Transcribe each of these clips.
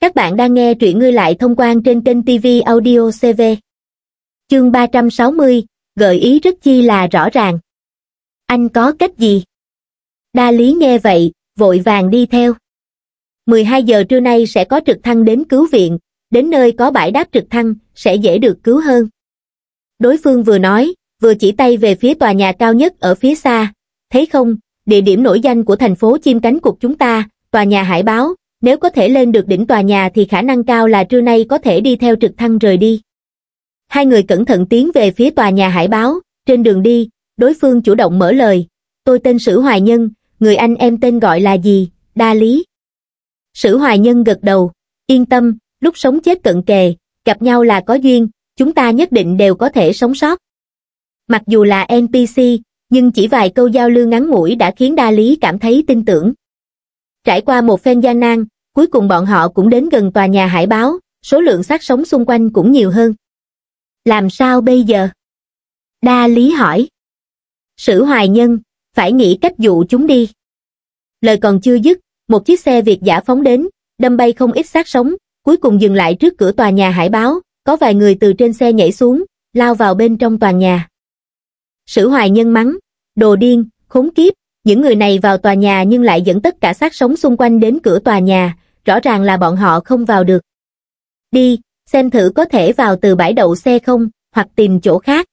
Các bạn đang nghe truyện ngươi lại thông quan trên kênh TV Audio CV. Chương 360, gợi ý rất chi là rõ ràng. Anh có cách gì? Đa lý nghe vậy, vội vàng đi theo. 12 giờ trưa nay sẽ có trực thăng đến cứu viện, đến nơi có bãi đáp trực thăng, sẽ dễ được cứu hơn. Đối phương vừa nói, vừa chỉ tay về phía tòa nhà cao nhất ở phía xa. Thấy không, địa điểm nổi danh của thành phố chim cánh cục chúng ta, tòa nhà hải báo, nếu có thể lên được đỉnh tòa nhà thì khả năng cao là trưa nay có thể đi theo trực thăng rời đi. Hai người cẩn thận tiến về phía tòa nhà hải báo, trên đường đi, đối phương chủ động mở lời, tôi tên Sử Hoài Nhân, người anh em tên gọi là gì, đa lý. Sử Hoài Nhân gật đầu, yên tâm, lúc sống chết cận kề, gặp nhau là có duyên, chúng ta nhất định đều có thể sống sót. Mặc dù là NPC, nhưng chỉ vài câu giao lưu ngắn ngủi đã khiến Đa Lý cảm thấy tin tưởng. Trải qua một phen gian nan, Cuối cùng bọn họ cũng đến gần tòa nhà hải báo, số lượng xác sống xung quanh cũng nhiều hơn. Làm sao bây giờ? Đa lý hỏi. Sử hoài nhân, phải nghĩ cách dụ chúng đi. Lời còn chưa dứt, một chiếc xe Việt giả phóng đến, đâm bay không ít xác sống, cuối cùng dừng lại trước cửa tòa nhà hải báo, có vài người từ trên xe nhảy xuống, lao vào bên trong tòa nhà. Sử hoài nhân mắng, đồ điên, khốn kiếp, những người này vào tòa nhà nhưng lại dẫn tất cả xác sống xung quanh đến cửa tòa nhà, rõ ràng là bọn họ không vào được. Đi, xem thử có thể vào từ bãi đậu xe không, hoặc tìm chỗ khác.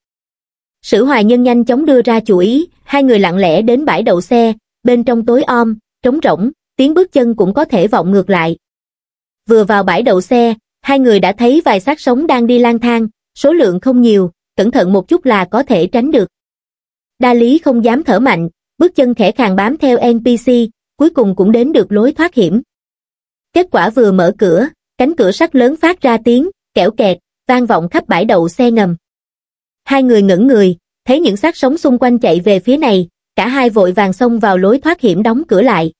Sử hoài nhân nhanh chóng đưa ra chủ ý, hai người lặng lẽ đến bãi đậu xe, bên trong tối om, trống rỗng, tiếng bước chân cũng có thể vọng ngược lại. Vừa vào bãi đậu xe, hai người đã thấy vài xác sống đang đi lang thang, số lượng không nhiều, cẩn thận một chút là có thể tránh được. Đa lý không dám thở mạnh, bước chân khẽ khàng bám theo NPC, cuối cùng cũng đến được lối thoát hiểm. Kết quả vừa mở cửa, cánh cửa sắt lớn phát ra tiếng, kẻo kẹt, vang vọng khắp bãi đậu xe ngầm. Hai người ngẩn người, thấy những xác sống xung quanh chạy về phía này, cả hai vội vàng xông vào lối thoát hiểm đóng cửa lại.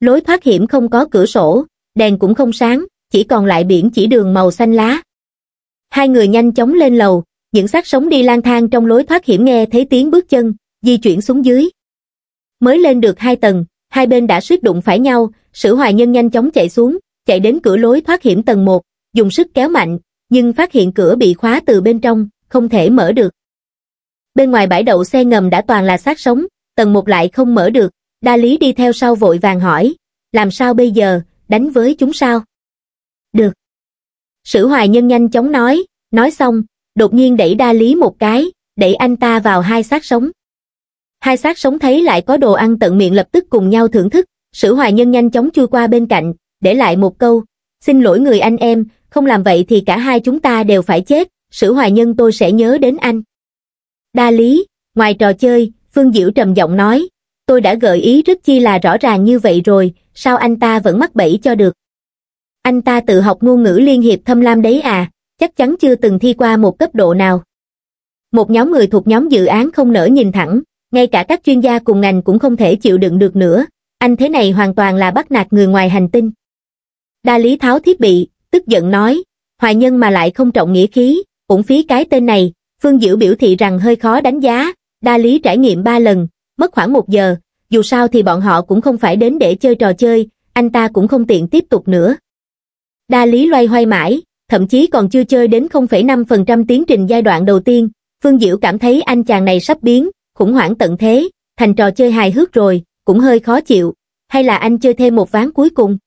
Lối thoát hiểm không có cửa sổ, đèn cũng không sáng, chỉ còn lại biển chỉ đường màu xanh lá. Hai người nhanh chóng lên lầu, những xác sống đi lang thang trong lối thoát hiểm nghe thấy tiếng bước chân, di chuyển xuống dưới. Mới lên được hai tầng, hai bên đã suýt đụng phải nhau, sử hoài nhân nhanh chóng chạy xuống, chạy đến cửa lối thoát hiểm tầng 1, dùng sức kéo mạnh, nhưng phát hiện cửa bị khóa từ bên trong, không thể mở được. Bên ngoài bãi đậu xe ngầm đã toàn là xác sống, tầng 1 lại không mở được, đa lý đi theo sau vội vàng hỏi, làm sao bây giờ, đánh với chúng sao? Được. Sử hoài nhân nhanh chóng nói, nói xong, đột nhiên đẩy đa lý một cái, đẩy anh ta vào hai xác sống hai xác sống thấy lại có đồ ăn tận miệng lập tức cùng nhau thưởng thức, sử hoài nhân nhanh chóng chui qua bên cạnh, để lại một câu, xin lỗi người anh em, không làm vậy thì cả hai chúng ta đều phải chết, sử hoài nhân tôi sẽ nhớ đến anh. Đa lý, ngoài trò chơi, Phương Diễu trầm giọng nói, tôi đã gợi ý rất chi là rõ ràng như vậy rồi, sao anh ta vẫn mắc bẫy cho được. Anh ta tự học ngôn ngữ liên hiệp thâm lam đấy à, chắc chắn chưa từng thi qua một cấp độ nào. Một nhóm người thuộc nhóm dự án không nỡ nhìn thẳng, ngay cả các chuyên gia cùng ngành cũng không thể chịu đựng được nữa, anh thế này hoàn toàn là bắt nạt người ngoài hành tinh. Đa Lý tháo thiết bị, tức giận nói, hoài nhân mà lại không trọng nghĩa khí, cũng phí cái tên này, Phương Diễu biểu thị rằng hơi khó đánh giá, Đa Lý trải nghiệm ba lần, mất khoảng một giờ, dù sao thì bọn họ cũng không phải đến để chơi trò chơi, anh ta cũng không tiện tiếp tục nữa. Đa Lý loay hoay mãi, thậm chí còn chưa chơi đến 0,5% tiến trình giai đoạn đầu tiên, Phương Diễu cảm thấy anh chàng này sắp biến, khủng hoảng tận thế, thành trò chơi hài hước rồi, cũng hơi khó chịu, hay là anh chơi thêm một ván cuối cùng?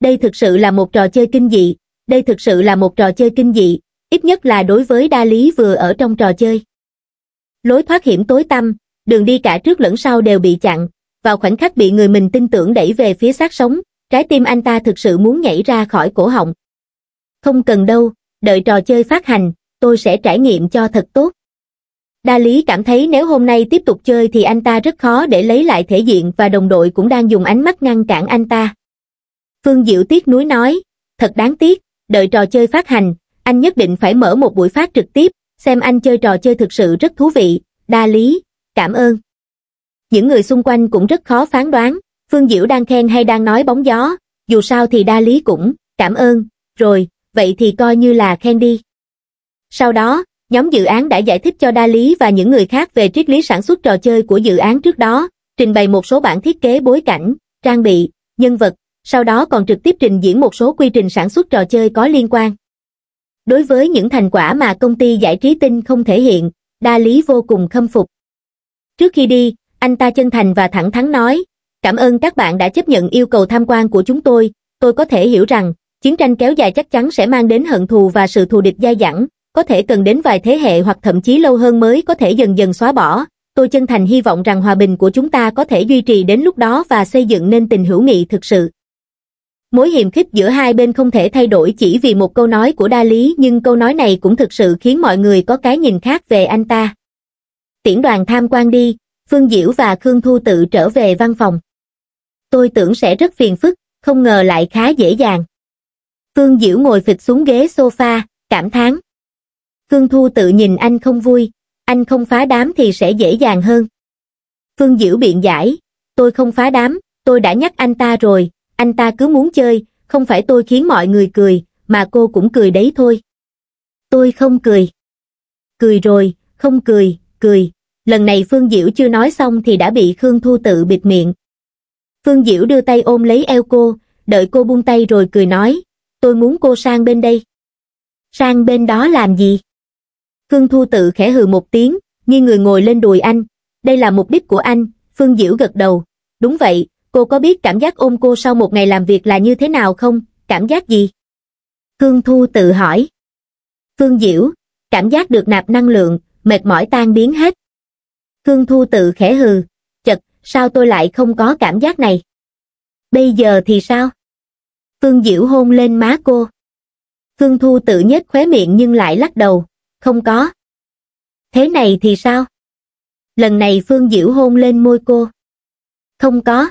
Đây thực sự là một trò chơi kinh dị, đây thực sự là một trò chơi kinh dị, ít nhất là đối với đa lý vừa ở trong trò chơi. Lối thoát hiểm tối tăm, đường đi cả trước lẫn sau đều bị chặn, vào khoảnh khắc bị người mình tin tưởng đẩy về phía xác sống, trái tim anh ta thực sự muốn nhảy ra khỏi cổ họng. Không cần đâu, đợi trò chơi phát hành, tôi sẽ trải nghiệm cho thật tốt đa lý cảm thấy nếu hôm nay tiếp tục chơi thì anh ta rất khó để lấy lại thể diện và đồng đội cũng đang dùng ánh mắt ngăn cản anh ta phương diệu tiếc núi nói thật đáng tiếc đợi trò chơi phát hành anh nhất định phải mở một buổi phát trực tiếp xem anh chơi trò chơi thực sự rất thú vị đa lý cảm ơn những người xung quanh cũng rất khó phán đoán phương diệu đang khen hay đang nói bóng gió dù sao thì đa lý cũng cảm ơn rồi vậy thì coi như là khen đi sau đó Nhóm dự án đã giải thích cho Đa Lý và những người khác về triết lý sản xuất trò chơi của dự án trước đó, trình bày một số bản thiết kế bối cảnh, trang bị, nhân vật, sau đó còn trực tiếp trình diễn một số quy trình sản xuất trò chơi có liên quan. Đối với những thành quả mà công ty giải trí tinh không thể hiện, Đa Lý vô cùng khâm phục. Trước khi đi, anh ta chân thành và thẳng thắn nói, cảm ơn các bạn đã chấp nhận yêu cầu tham quan của chúng tôi, tôi có thể hiểu rằng, chiến tranh kéo dài chắc chắn sẽ mang đến hận thù và sự thù địch dai dẳng, có thể cần đến vài thế hệ hoặc thậm chí lâu hơn mới có thể dần dần xóa bỏ. Tôi chân thành hy vọng rằng hòa bình của chúng ta có thể duy trì đến lúc đó và xây dựng nên tình hữu nghị thực sự. Mối hiềm khích giữa hai bên không thể thay đổi chỉ vì một câu nói của Đa Lý nhưng câu nói này cũng thực sự khiến mọi người có cái nhìn khác về anh ta. Tiễn đoàn tham quan đi, Phương Diễu và Khương Thu tự trở về văn phòng. Tôi tưởng sẽ rất phiền phức, không ngờ lại khá dễ dàng. Phương Diễu ngồi phịch xuống ghế sofa, cảm thán. Khương Thu tự nhìn anh không vui, anh không phá đám thì sẽ dễ dàng hơn. Phương Diễu biện giải, tôi không phá đám, tôi đã nhắc anh ta rồi, anh ta cứ muốn chơi, không phải tôi khiến mọi người cười, mà cô cũng cười đấy thôi. Tôi không cười. Cười rồi, không cười, cười. Lần này Phương Diễu chưa nói xong thì đã bị Khương Thu tự bịt miệng. Phương Diễu đưa tay ôm lấy eo cô, đợi cô buông tay rồi cười nói, tôi muốn cô sang bên đây. Sang bên đó làm gì? Khương Thu Tự khẽ hừ một tiếng, nghiêng người ngồi lên đùi anh. Đây là mục đích của anh, Phương Diễu gật đầu. Đúng vậy, cô có biết cảm giác ôm cô sau một ngày làm việc là như thế nào không? Cảm giác gì? Khương Thu Tự hỏi. Phương Diễu, cảm giác được nạp năng lượng, mệt mỏi tan biến hết. Khương Thu Tự khẽ hừ, chật, sao tôi lại không có cảm giác này? Bây giờ thì sao? Phương Diễu hôn lên má cô. Khương Thu Tự nhếch khóe miệng nhưng lại lắc đầu, không có. Thế này thì sao? Lần này Phương Diễu hôn lên môi cô. Không có.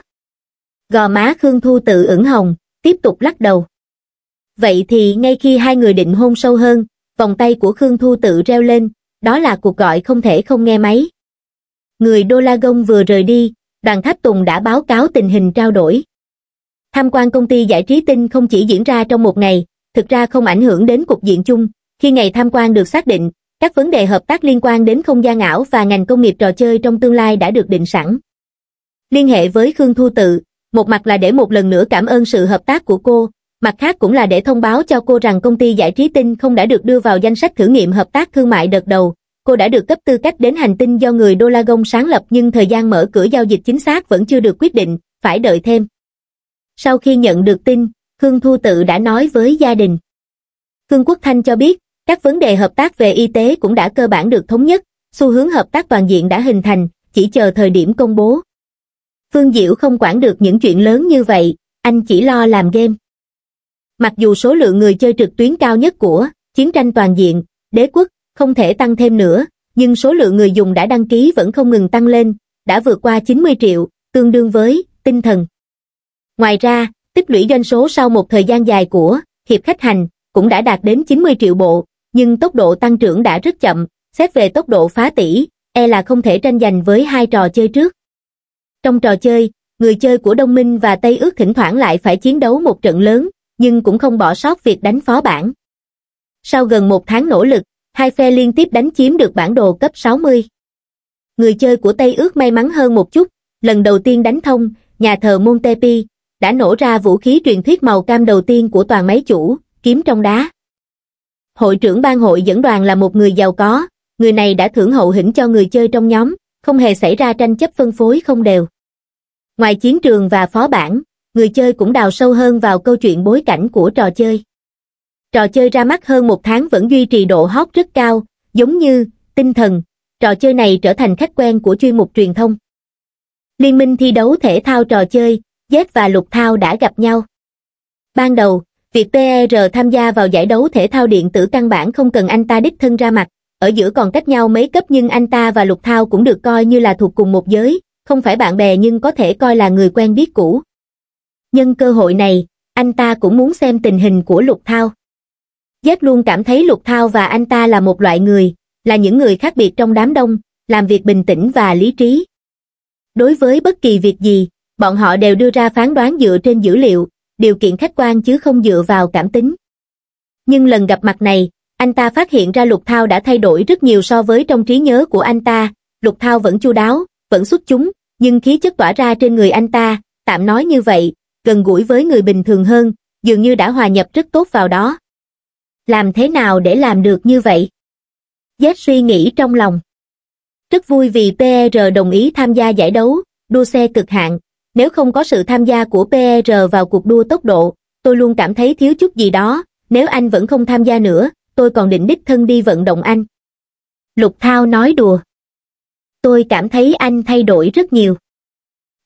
Gò má Khương Thu tự ửng hồng, tiếp tục lắc đầu. Vậy thì ngay khi hai người định hôn sâu hơn, vòng tay của Khương Thu tự reo lên, đó là cuộc gọi không thể không nghe máy. Người Đô La Gông vừa rời đi, đoàn Tháp Tùng đã báo cáo tình hình trao đổi. Tham quan công ty giải trí tinh không chỉ diễn ra trong một ngày, thực ra không ảnh hưởng đến cục diện chung, khi ngày tham quan được xác định, các vấn đề hợp tác liên quan đến không gian ảo và ngành công nghiệp trò chơi trong tương lai đã được định sẵn. Liên hệ với Khương Thu Tự, một mặt là để một lần nữa cảm ơn sự hợp tác của cô, mặt khác cũng là để thông báo cho cô rằng công ty giải trí tinh không đã được đưa vào danh sách thử nghiệm hợp tác thương mại đợt đầu. Cô đã được cấp tư cách đến hành tinh do người Đô sáng lập nhưng thời gian mở cửa giao dịch chính xác vẫn chưa được quyết định, phải đợi thêm. Sau khi nhận được tin, Khương Thu Tự đã nói với gia đình. Khương Quốc Thanh cho biết, các vấn đề hợp tác về y tế cũng đã cơ bản được thống nhất xu hướng hợp tác toàn diện đã hình thành chỉ chờ thời điểm công bố phương diệu không quản được những chuyện lớn như vậy anh chỉ lo làm game mặc dù số lượng người chơi trực tuyến cao nhất của chiến tranh toàn diện đế quốc không thể tăng thêm nữa nhưng số lượng người dùng đã đăng ký vẫn không ngừng tăng lên đã vượt qua 90 triệu tương đương với tinh thần ngoài ra tích lũy doanh số sau một thời gian dài của hiệp khách hành cũng đã đạt đến 90 triệu bộ nhưng tốc độ tăng trưởng đã rất chậm, xét về tốc độ phá tỷ, e là không thể tranh giành với hai trò chơi trước. Trong trò chơi, người chơi của Đông Minh và Tây ước thỉnh thoảng lại phải chiến đấu một trận lớn, nhưng cũng không bỏ sót việc đánh phó bản. Sau gần một tháng nỗ lực, hai phe liên tiếp đánh chiếm được bản đồ cấp 60. Người chơi của Tây ước may mắn hơn một chút, lần đầu tiên đánh thông, nhà thờ Montepi đã nổ ra vũ khí truyền thuyết màu cam đầu tiên của toàn máy chủ, kiếm trong đá hội trưởng ban hội dẫn đoàn là một người giàu có người này đã thưởng hậu hĩnh cho người chơi trong nhóm không hề xảy ra tranh chấp phân phối không đều ngoài chiến trường và phó bản người chơi cũng đào sâu hơn vào câu chuyện bối cảnh của trò chơi trò chơi ra mắt hơn một tháng vẫn duy trì độ hot rất cao giống như tinh thần trò chơi này trở thành khách quen của chuyên mục truyền thông liên minh thi đấu thể thao trò chơi z và lục thao đã gặp nhau ban đầu việc per tham gia vào giải đấu thể thao điện tử căn bản không cần anh ta đích thân ra mặt ở giữa còn cách nhau mấy cấp nhưng anh ta và lục thao cũng được coi như là thuộc cùng một giới không phải bạn bè nhưng có thể coi là người quen biết cũ nhân cơ hội này anh ta cũng muốn xem tình hình của lục thao z luôn cảm thấy lục thao và anh ta là một loại người là những người khác biệt trong đám đông làm việc bình tĩnh và lý trí đối với bất kỳ việc gì bọn họ đều đưa ra phán đoán dựa trên dữ liệu điều kiện khách quan chứ không dựa vào cảm tính. Nhưng lần gặp mặt này, anh ta phát hiện ra Lục Thao đã thay đổi rất nhiều so với trong trí nhớ của anh ta, Lục Thao vẫn chu đáo, vẫn xuất chúng, nhưng khí chất tỏa ra trên người anh ta, tạm nói như vậy, gần gũi với người bình thường hơn, dường như đã hòa nhập rất tốt vào đó. Làm thế nào để làm được như vậy? Z suy nghĩ trong lòng. Rất vui vì PR đồng ý tham gia giải đấu, đua xe cực hạng nếu không có sự tham gia của per vào cuộc đua tốc độ tôi luôn cảm thấy thiếu chút gì đó nếu anh vẫn không tham gia nữa tôi còn định đích thân đi vận động anh lục thao nói đùa tôi cảm thấy anh thay đổi rất nhiều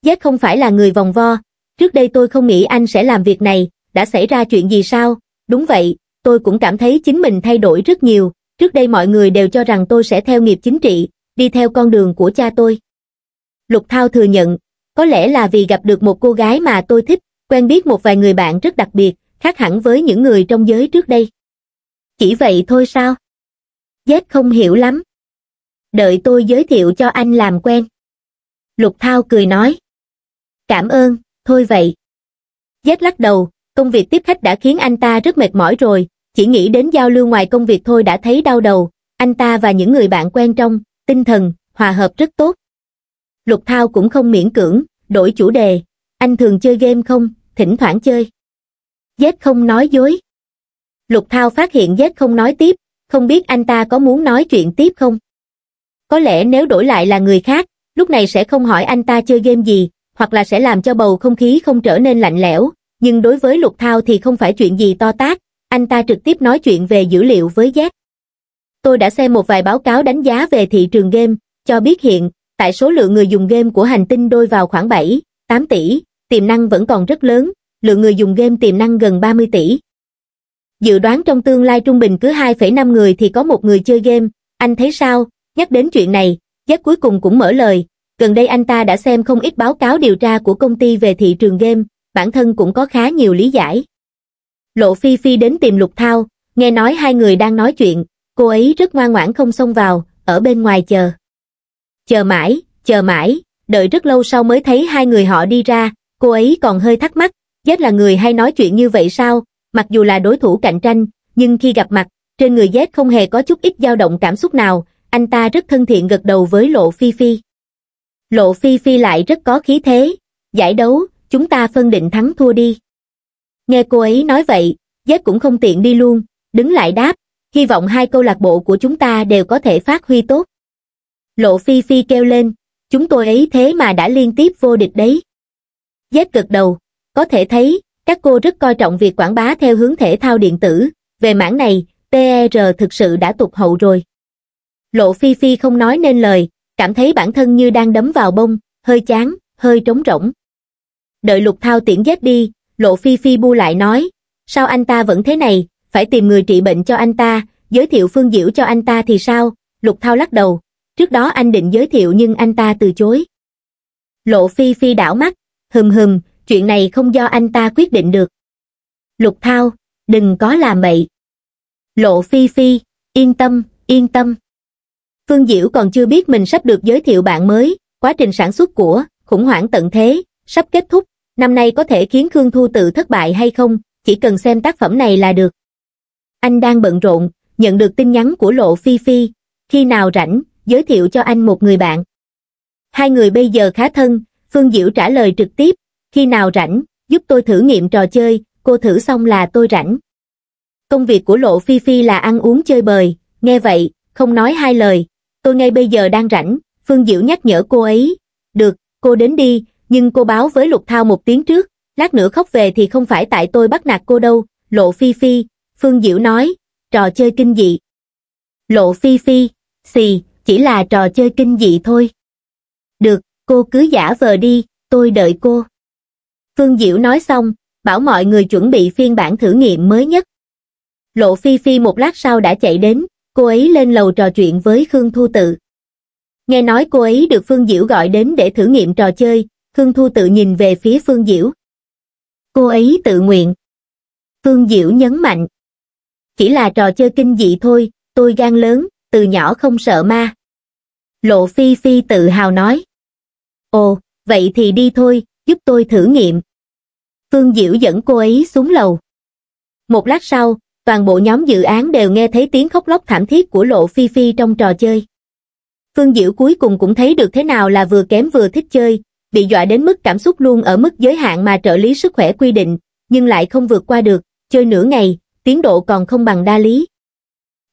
z không phải là người vòng vo trước đây tôi không nghĩ anh sẽ làm việc này đã xảy ra chuyện gì sao đúng vậy tôi cũng cảm thấy chính mình thay đổi rất nhiều trước đây mọi người đều cho rằng tôi sẽ theo nghiệp chính trị đi theo con đường của cha tôi lục thao thừa nhận có lẽ là vì gặp được một cô gái mà tôi thích quen biết một vài người bạn rất đặc biệt khác hẳn với những người trong giới trước đây chỉ vậy thôi sao z không hiểu lắm đợi tôi giới thiệu cho anh làm quen lục thao cười nói cảm ơn thôi vậy z lắc đầu công việc tiếp khách đã khiến anh ta rất mệt mỏi rồi chỉ nghĩ đến giao lưu ngoài công việc thôi đã thấy đau đầu anh ta và những người bạn quen trong tinh thần hòa hợp rất tốt lục thao cũng không miễn cưỡng đổi chủ đề anh thường chơi game không thỉnh thoảng chơi dết không nói dối lục thao phát hiện dết không nói tiếp không biết anh ta có muốn nói chuyện tiếp không có lẽ nếu đổi lại là người khác lúc này sẽ không hỏi anh ta chơi game gì hoặc là sẽ làm cho bầu không khí không trở nên lạnh lẽo nhưng đối với lục thao thì không phải chuyện gì to tát anh ta trực tiếp nói chuyện về dữ liệu với z tôi đã xem một vài báo cáo đánh giá về thị trường game cho biết hiện tại số lượng người dùng game của hành tinh đôi vào khoảng 7, 8 tỷ, tiềm năng vẫn còn rất lớn, lượng người dùng game tiềm năng gần 30 tỷ. Dự đoán trong tương lai trung bình cứ 2,5 người thì có một người chơi game, anh thấy sao? Nhắc đến chuyện này, Jack cuối cùng cũng mở lời, gần đây anh ta đã xem không ít báo cáo điều tra của công ty về thị trường game, bản thân cũng có khá nhiều lý giải. Lộ Phi Phi đến tìm Lục Thao, nghe nói hai người đang nói chuyện, cô ấy rất ngoan ngoãn không xông vào, ở bên ngoài chờ. Chờ mãi, chờ mãi, đợi rất lâu sau mới thấy hai người họ đi ra, cô ấy còn hơi thắc mắc, Jet là người hay nói chuyện như vậy sao, mặc dù là đối thủ cạnh tranh, nhưng khi gặp mặt, trên người Jet không hề có chút ít dao động cảm xúc nào, anh ta rất thân thiện gật đầu với Lộ Phi Phi. Lộ Phi Phi lại rất có khí thế, giải đấu, chúng ta phân định thắng thua đi. Nghe cô ấy nói vậy, Jet cũng không tiện đi luôn, đứng lại đáp, hy vọng hai câu lạc bộ của chúng ta đều có thể phát huy tốt. Lộ Phi Phi kêu lên, chúng tôi ấy thế mà đã liên tiếp vô địch đấy. Dép cực đầu, có thể thấy, các cô rất coi trọng việc quảng bá theo hướng thể thao điện tử, về mảng này, ter thực sự đã tụt hậu rồi. Lộ Phi Phi không nói nên lời, cảm thấy bản thân như đang đấm vào bông, hơi chán, hơi trống rỗng. Đợi lục thao tiễn dép đi, Lộ Phi Phi bu lại nói, sao anh ta vẫn thế này, phải tìm người trị bệnh cho anh ta, giới thiệu phương diễu cho anh ta thì sao, lục thao lắc đầu, trước đó anh định giới thiệu nhưng anh ta từ chối lộ phi phi đảo mắt hừm hừm chuyện này không do anh ta quyết định được lục thao đừng có làm bậy lộ phi phi yên tâm yên tâm phương diễu còn chưa biết mình sắp được giới thiệu bạn mới quá trình sản xuất của khủng hoảng tận thế sắp kết thúc năm nay có thể khiến khương thu tự thất bại hay không chỉ cần xem tác phẩm này là được anh đang bận rộn nhận được tin nhắn của lộ phi phi khi nào rảnh giới thiệu cho anh một người bạn. Hai người bây giờ khá thân, Phương Diễu trả lời trực tiếp, khi nào rảnh, giúp tôi thử nghiệm trò chơi, cô thử xong là tôi rảnh. Công việc của Lộ Phi Phi là ăn uống chơi bời, nghe vậy, không nói hai lời, tôi ngay bây giờ đang rảnh, Phương Diễu nhắc nhở cô ấy, được, cô đến đi, nhưng cô báo với Lục Thao một tiếng trước, lát nữa khóc về thì không phải tại tôi bắt nạt cô đâu, Lộ Phi Phi, Phương Diễu nói, trò chơi kinh dị. Lộ Phi Phi, xì, chỉ là trò chơi kinh dị thôi. Được, cô cứ giả vờ đi, tôi đợi cô. Phương Diễu nói xong, bảo mọi người chuẩn bị phiên bản thử nghiệm mới nhất. Lộ Phi Phi một lát sau đã chạy đến, cô ấy lên lầu trò chuyện với Khương Thu Tự. Nghe nói cô ấy được Phương Diễu gọi đến để thử nghiệm trò chơi, Khương Thu Tự nhìn về phía Phương Diễu. Cô ấy tự nguyện. Phương Diễu nhấn mạnh. Chỉ là trò chơi kinh dị thôi, tôi gan lớn, từ nhỏ không sợ ma. Lộ Phi Phi tự hào nói. Ồ, vậy thì đi thôi, giúp tôi thử nghiệm. Phương Diễu dẫn cô ấy xuống lầu. Một lát sau, toàn bộ nhóm dự án đều nghe thấy tiếng khóc lóc thảm thiết của Lộ Phi Phi trong trò chơi. Phương Diễu cuối cùng cũng thấy được thế nào là vừa kém vừa thích chơi, bị dọa đến mức cảm xúc luôn ở mức giới hạn mà trợ lý sức khỏe quy định, nhưng lại không vượt qua được, chơi nửa ngày, tiến độ còn không bằng đa lý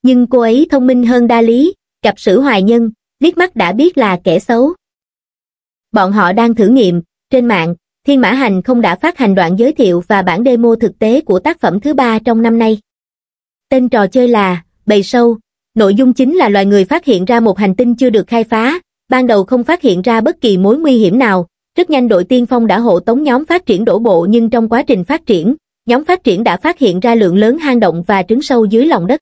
nhưng cô ấy thông minh hơn đa lý gặp sử hoài nhân liếc mắt đã biết là kẻ xấu bọn họ đang thử nghiệm trên mạng thiên mã hành không đã phát hành đoạn giới thiệu và bản demo thực tế của tác phẩm thứ ba trong năm nay tên trò chơi là bầy sâu nội dung chính là loài người phát hiện ra một hành tinh chưa được khai phá ban đầu không phát hiện ra bất kỳ mối nguy hiểm nào rất nhanh đội tiên phong đã hộ tống nhóm phát triển đổ bộ nhưng trong quá trình phát triển nhóm phát triển đã phát hiện ra lượng lớn hang động và trứng sâu dưới lòng đất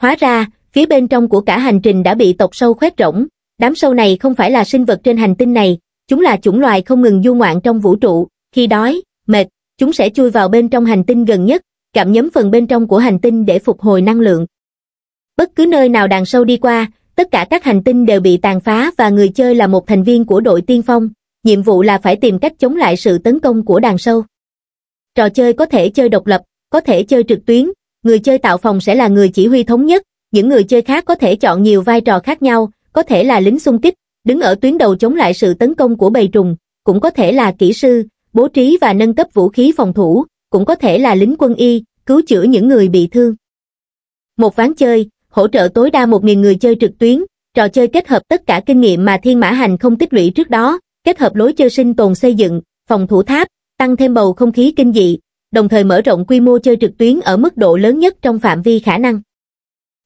Hóa ra, phía bên trong của cả hành trình đã bị tộc sâu khoét rỗng, đám sâu này không phải là sinh vật trên hành tinh này, chúng là chủng loài không ngừng du ngoạn trong vũ trụ, khi đói, mệt, chúng sẽ chui vào bên trong hành tinh gần nhất, cảm nhấm phần bên trong của hành tinh để phục hồi năng lượng. Bất cứ nơi nào đàn sâu đi qua, tất cả các hành tinh đều bị tàn phá và người chơi là một thành viên của đội tiên phong, nhiệm vụ là phải tìm cách chống lại sự tấn công của đàn sâu. Trò chơi có thể chơi độc lập, có thể chơi trực tuyến, người chơi tạo phòng sẽ là người chỉ huy thống nhất, những người chơi khác có thể chọn nhiều vai trò khác nhau, có thể là lính xung kích, đứng ở tuyến đầu chống lại sự tấn công của bầy trùng, cũng có thể là kỹ sư, bố trí và nâng cấp vũ khí phòng thủ, cũng có thể là lính quân y, cứu chữa những người bị thương. Một ván chơi, hỗ trợ tối đa 1.000 người chơi trực tuyến, trò chơi kết hợp tất cả kinh nghiệm mà Thiên Mã Hành không tích lũy trước đó, kết hợp lối chơi sinh tồn xây dựng, phòng thủ tháp, tăng thêm bầu không khí kinh dị, đồng thời mở rộng quy mô chơi trực tuyến ở mức độ lớn nhất trong phạm vi khả năng.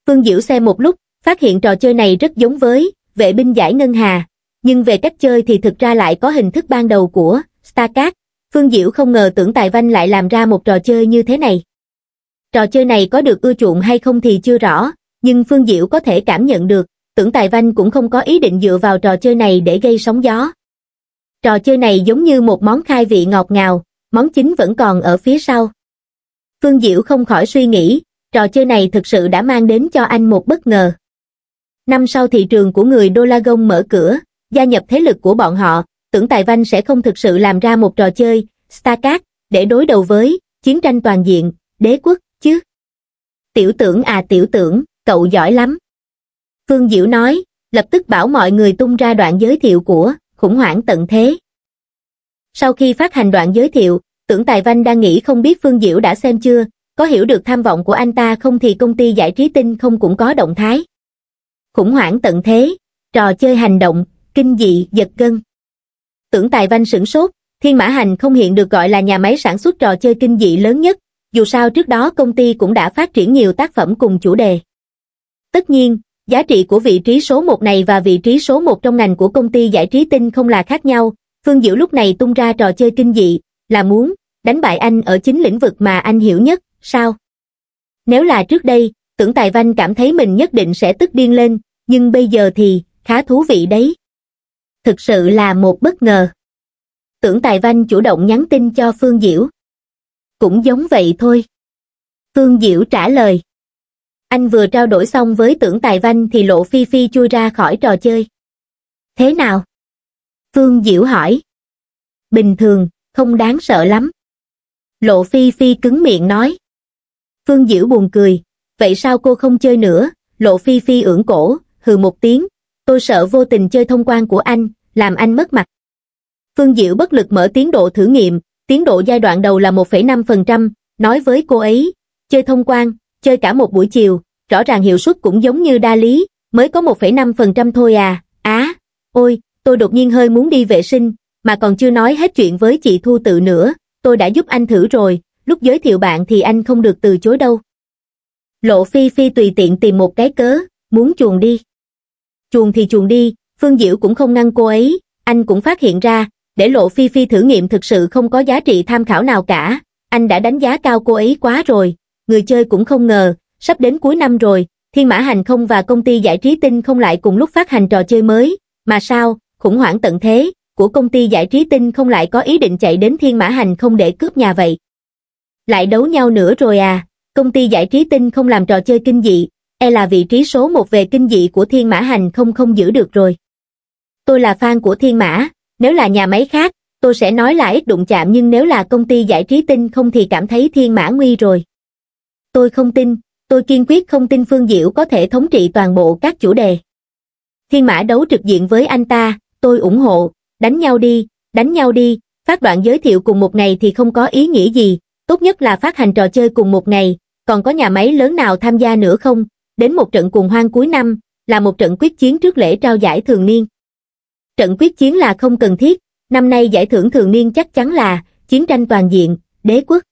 Phương Diễu xem một lúc, phát hiện trò chơi này rất giống với vệ binh giải ngân hà, nhưng về cách chơi thì thực ra lại có hình thức ban đầu của StarCraft. Phương Diễu không ngờ tưởng Tài Văn lại làm ra một trò chơi như thế này. Trò chơi này có được ưa chuộng hay không thì chưa rõ, nhưng Phương Diễu có thể cảm nhận được, tưởng Tài Văn cũng không có ý định dựa vào trò chơi này để gây sóng gió. Trò chơi này giống như một món khai vị ngọt ngào, món chính vẫn còn ở phía sau. Phương Diệu không khỏi suy nghĩ, trò chơi này thực sự đã mang đến cho anh một bất ngờ. Năm sau thị trường của người đô mở cửa, gia nhập thế lực của bọn họ, tưởng Tài Văn sẽ không thực sự làm ra một trò chơi, StarCast, để đối đầu với, chiến tranh toàn diện, đế quốc, chứ. Tiểu tưởng à tiểu tưởng, cậu giỏi lắm. Phương Diệu nói, lập tức bảo mọi người tung ra đoạn giới thiệu của khủng hoảng tận thế. Sau khi phát hành đoạn giới thiệu, tưởng Tài Văn đang nghĩ không biết Phương Diễu đã xem chưa, có hiểu được tham vọng của anh ta không thì công ty giải trí tinh không cũng có động thái. Khủng hoảng tận thế, trò chơi hành động, kinh dị, giật gân. Tưởng Tài Văn sửng sốt, Thiên Mã Hành không hiện được gọi là nhà máy sản xuất trò chơi kinh dị lớn nhất, dù sao trước đó công ty cũng đã phát triển nhiều tác phẩm cùng chủ đề. Tất nhiên, giá trị của vị trí số 1 này và vị trí số 1 trong ngành của công ty giải trí tinh không là khác nhau, phương Diệu lúc này tung ra trò chơi kinh dị là muốn đánh bại anh ở chính lĩnh vực mà anh hiểu nhất sao nếu là trước đây tưởng tài văn cảm thấy mình nhất định sẽ tức điên lên nhưng bây giờ thì khá thú vị đấy thực sự là một bất ngờ tưởng tài văn chủ động nhắn tin cho phương Diệu. cũng giống vậy thôi phương Diệu trả lời anh vừa trao đổi xong với tưởng tài văn thì lộ phi phi chui ra khỏi trò chơi thế nào Phương Diễu hỏi. Bình thường, không đáng sợ lắm. Lộ Phi Phi cứng miệng nói. Phương Diễu buồn cười, vậy sao cô không chơi nữa? Lộ Phi Phi ưỡn cổ, hừ một tiếng, tôi sợ vô tình chơi thông quan của anh, làm anh mất mặt. Phương Diễu bất lực mở tiến độ thử nghiệm, tiến độ giai đoạn đầu là 1,5%, nói với cô ấy, chơi thông quan, chơi cả một buổi chiều, rõ ràng hiệu suất cũng giống như đa lý, mới có 1,5% thôi à, á, ôi, tôi đột nhiên hơi muốn đi vệ sinh, mà còn chưa nói hết chuyện với chị Thu tự nữa, tôi đã giúp anh thử rồi, lúc giới thiệu bạn thì anh không được từ chối đâu. Lộ Phi Phi tùy tiện tìm một cái cớ, muốn chuồn đi. Chuồn thì chuồn đi, Phương Diễu cũng không ngăn cô ấy, anh cũng phát hiện ra, để Lộ Phi Phi thử nghiệm thực sự không có giá trị tham khảo nào cả, anh đã đánh giá cao cô ấy quá rồi, người chơi cũng không ngờ, sắp đến cuối năm rồi, Thiên Mã Hành Không và công ty giải trí tinh không lại cùng lúc phát hành trò chơi mới, mà sao, khủng hoảng tận thế, của công ty giải trí tinh không lại có ý định chạy đến thiên mã hành không để cướp nhà vậy. Lại đấu nhau nữa rồi à, công ty giải trí tinh không làm trò chơi kinh dị, e là vị trí số một về kinh dị của thiên mã hành không không giữ được rồi. Tôi là fan của thiên mã, nếu là nhà máy khác, tôi sẽ nói là ít đụng chạm nhưng nếu là công ty giải trí tinh không thì cảm thấy thiên mã nguy rồi. Tôi không tin, tôi kiên quyết không tin Phương Diệu có thể thống trị toàn bộ các chủ đề. Thiên mã đấu trực diện với anh ta, tôi ủng hộ, đánh nhau đi, đánh nhau đi, phát đoạn giới thiệu cùng một ngày thì không có ý nghĩa gì, tốt nhất là phát hành trò chơi cùng một ngày, còn có nhà máy lớn nào tham gia nữa không, đến một trận cuồng hoang cuối năm, là một trận quyết chiến trước lễ trao giải thường niên. Trận quyết chiến là không cần thiết, năm nay giải thưởng thường niên chắc chắn là chiến tranh toàn diện, đế quốc.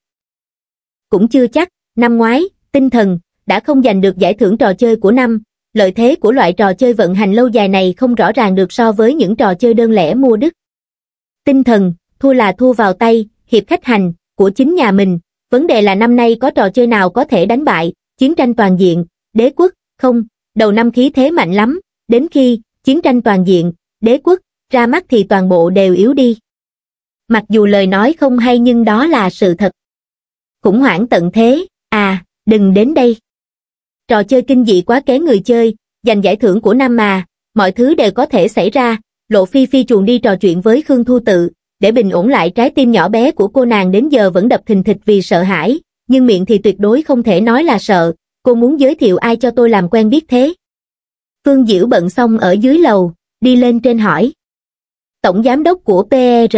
Cũng chưa chắc, năm ngoái, tinh thần, đã không giành được giải thưởng trò chơi của năm, lợi thế của loại trò chơi vận hành lâu dài này không rõ ràng được so với những trò chơi đơn lẻ mua đứt. Tinh thần, thua là thua vào tay, hiệp khách hành, của chính nhà mình, vấn đề là năm nay có trò chơi nào có thể đánh bại, chiến tranh toàn diện, đế quốc, không, đầu năm khí thế mạnh lắm, đến khi, chiến tranh toàn diện, đế quốc, ra mắt thì toàn bộ đều yếu đi. Mặc dù lời nói không hay nhưng đó là sự thật. Khủng hoảng tận thế, à, đừng đến đây trò chơi kinh dị quá kế người chơi, giành giải thưởng của năm mà, mọi thứ đều có thể xảy ra, Lộ Phi Phi chuồn đi trò chuyện với Khương Thu Tự, để bình ổn lại trái tim nhỏ bé của cô nàng đến giờ vẫn đập thình thịch vì sợ hãi, nhưng miệng thì tuyệt đối không thể nói là sợ, cô muốn giới thiệu ai cho tôi làm quen biết thế. Phương Diễu bận xong ở dưới lầu, đi lên trên hỏi. Tổng giám đốc của z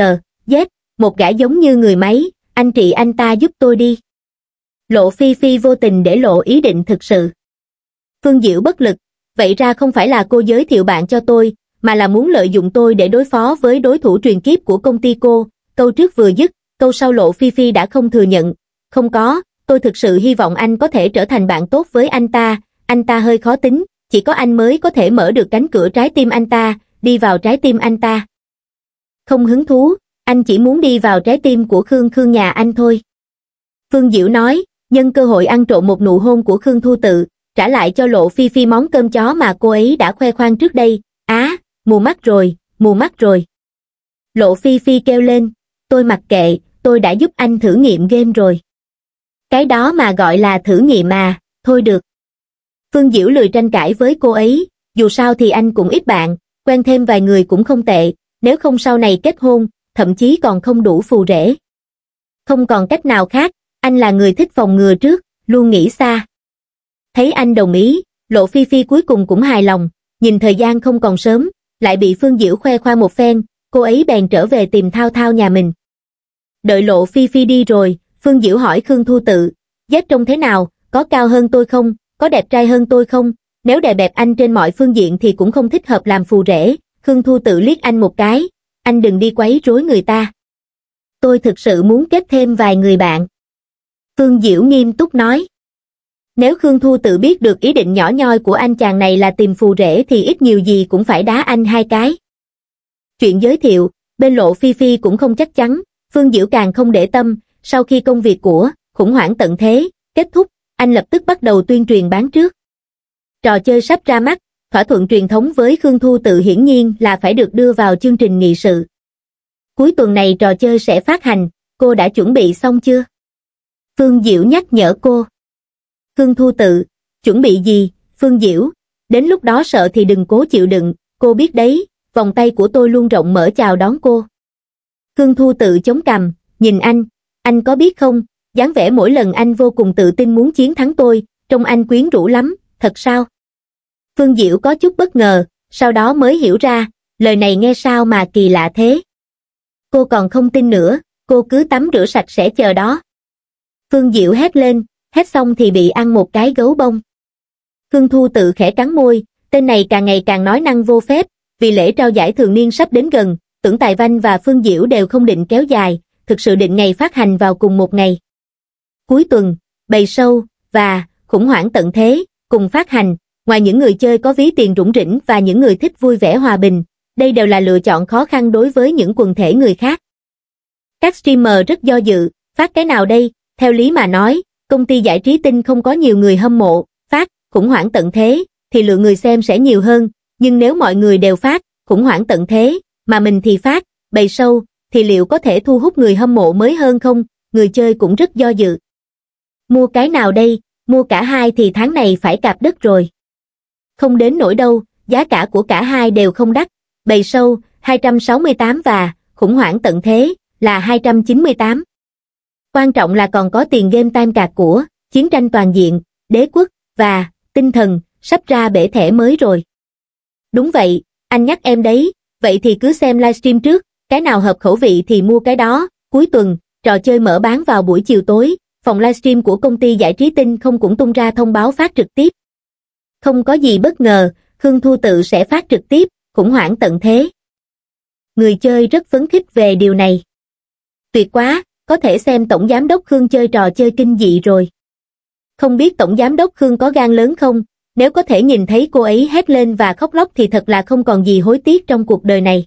một gã giống như người máy, anh chị anh ta giúp tôi đi. Lộ Phi Phi vô tình để lộ ý định thực sự. Phương Diệu bất lực, vậy ra không phải là cô giới thiệu bạn cho tôi, mà là muốn lợi dụng tôi để đối phó với đối thủ truyền kiếp của công ty cô. Câu trước vừa dứt, câu sau Lộ Phi Phi đã không thừa nhận. Không có, tôi thực sự hy vọng anh có thể trở thành bạn tốt với anh ta, anh ta hơi khó tính, chỉ có anh mới có thể mở được cánh cửa trái tim anh ta, đi vào trái tim anh ta. Không hứng thú, anh chỉ muốn đi vào trái tim của Khương Khương nhà anh thôi. Phương Diệu nói, nhân cơ hội ăn trộm một nụ hôn của Khương Thu Tự, trả lại cho Lộ Phi Phi món cơm chó mà cô ấy đã khoe khoang trước đây. Á, mù mắt rồi, mù mắt rồi. Lộ Phi Phi kêu lên, tôi mặc kệ, tôi đã giúp anh thử nghiệm game rồi. Cái đó mà gọi là thử nghiệm mà, thôi được. Phương Diễu lười tranh cãi với cô ấy, dù sao thì anh cũng ít bạn, quen thêm vài người cũng không tệ, nếu không sau này kết hôn, thậm chí còn không đủ phù rể. Không còn cách nào khác, anh là người thích phòng ngừa trước, luôn nghĩ xa. Thấy anh đồng ý, Lộ Phi Phi cuối cùng cũng hài lòng, nhìn thời gian không còn sớm, lại bị Phương Diễu khoe khoa một phen, cô ấy bèn trở về tìm Thao Thao nhà mình. Đợi Lộ Phi Phi đi rồi, Phương Diễu hỏi Khương Thu Tự, dép trông thế nào, có cao hơn tôi không, có đẹp trai hơn tôi không, nếu đè bẹp anh trên mọi phương diện thì cũng không thích hợp làm phù rể, Khương Thu Tự liếc anh một cái, anh đừng đi quấy rối người ta. Tôi thực sự muốn kết thêm vài người bạn. Phương Diễu nghiêm túc nói. Nếu Khương Thu tự biết được ý định nhỏ nhoi của anh chàng này là tìm phù rể thì ít nhiều gì cũng phải đá anh hai cái. Chuyện giới thiệu, bên lộ Phi Phi cũng không chắc chắn, Phương Diễu càng không để tâm, sau khi công việc của, khủng hoảng tận thế, kết thúc, anh lập tức bắt đầu tuyên truyền bán trước. Trò chơi sắp ra mắt, thỏa thuận truyền thống với Khương Thu tự hiển nhiên là phải được đưa vào chương trình nghị sự. Cuối tuần này trò chơi sẽ phát hành, cô đã chuẩn bị xong chưa? Phương Diễu nhắc nhở cô. Khương Thu tự, chuẩn bị gì, Phương Diễu, đến lúc đó sợ thì đừng cố chịu đựng, cô biết đấy, vòng tay của tôi luôn rộng mở chào đón cô. Khương Thu tự chống cằm, nhìn anh, anh có biết không, dáng vẻ mỗi lần anh vô cùng tự tin muốn chiến thắng tôi, trông anh quyến rũ lắm, thật sao? Phương Diễu có chút bất ngờ, sau đó mới hiểu ra, lời này nghe sao mà kỳ lạ thế. Cô còn không tin nữa, cô cứ tắm rửa sạch sẽ chờ đó. Phương Diệu hét lên, hét xong thì bị ăn một cái gấu bông. Khương Thu tự khẽ cắn môi, tên này càng ngày càng nói năng vô phép, vì lễ trao giải thường niên sắp đến gần, tưởng Tài Văn và Phương Diễu đều không định kéo dài, thực sự định ngày phát hành vào cùng một ngày. Cuối tuần, bầy sâu và khủng hoảng tận thế cùng phát hành, ngoài những người chơi có ví tiền rủng rỉnh và những người thích vui vẻ hòa bình, đây đều là lựa chọn khó khăn đối với những quần thể người khác. Các streamer rất do dự, phát cái nào đây, theo lý mà nói, công ty giải trí tinh không có nhiều người hâm mộ, phát, khủng hoảng tận thế, thì lượng người xem sẽ nhiều hơn, nhưng nếu mọi người đều phát, khủng hoảng tận thế, mà mình thì phát, bày sâu, thì liệu có thể thu hút người hâm mộ mới hơn không, người chơi cũng rất do dự. Mua cái nào đây, mua cả hai thì tháng này phải cạp đất rồi. Không đến nổi đâu, giá cả của cả hai đều không đắt, bày sâu, 268 và khủng hoảng tận thế là 298 quan trọng là còn có tiền game time cạc của chiến tranh toàn diện đế quốc và tinh thần sắp ra bể thẻ mới rồi đúng vậy anh nhắc em đấy vậy thì cứ xem livestream trước cái nào hợp khẩu vị thì mua cái đó cuối tuần trò chơi mở bán vào buổi chiều tối phòng livestream của công ty giải trí tinh không cũng tung ra thông báo phát trực tiếp không có gì bất ngờ khương thu tự sẽ phát trực tiếp khủng hoảng tận thế người chơi rất phấn khích về điều này tuyệt quá có thể xem Tổng Giám Đốc Khương chơi trò chơi kinh dị rồi. Không biết Tổng Giám Đốc Khương có gan lớn không, nếu có thể nhìn thấy cô ấy hét lên và khóc lóc thì thật là không còn gì hối tiếc trong cuộc đời này.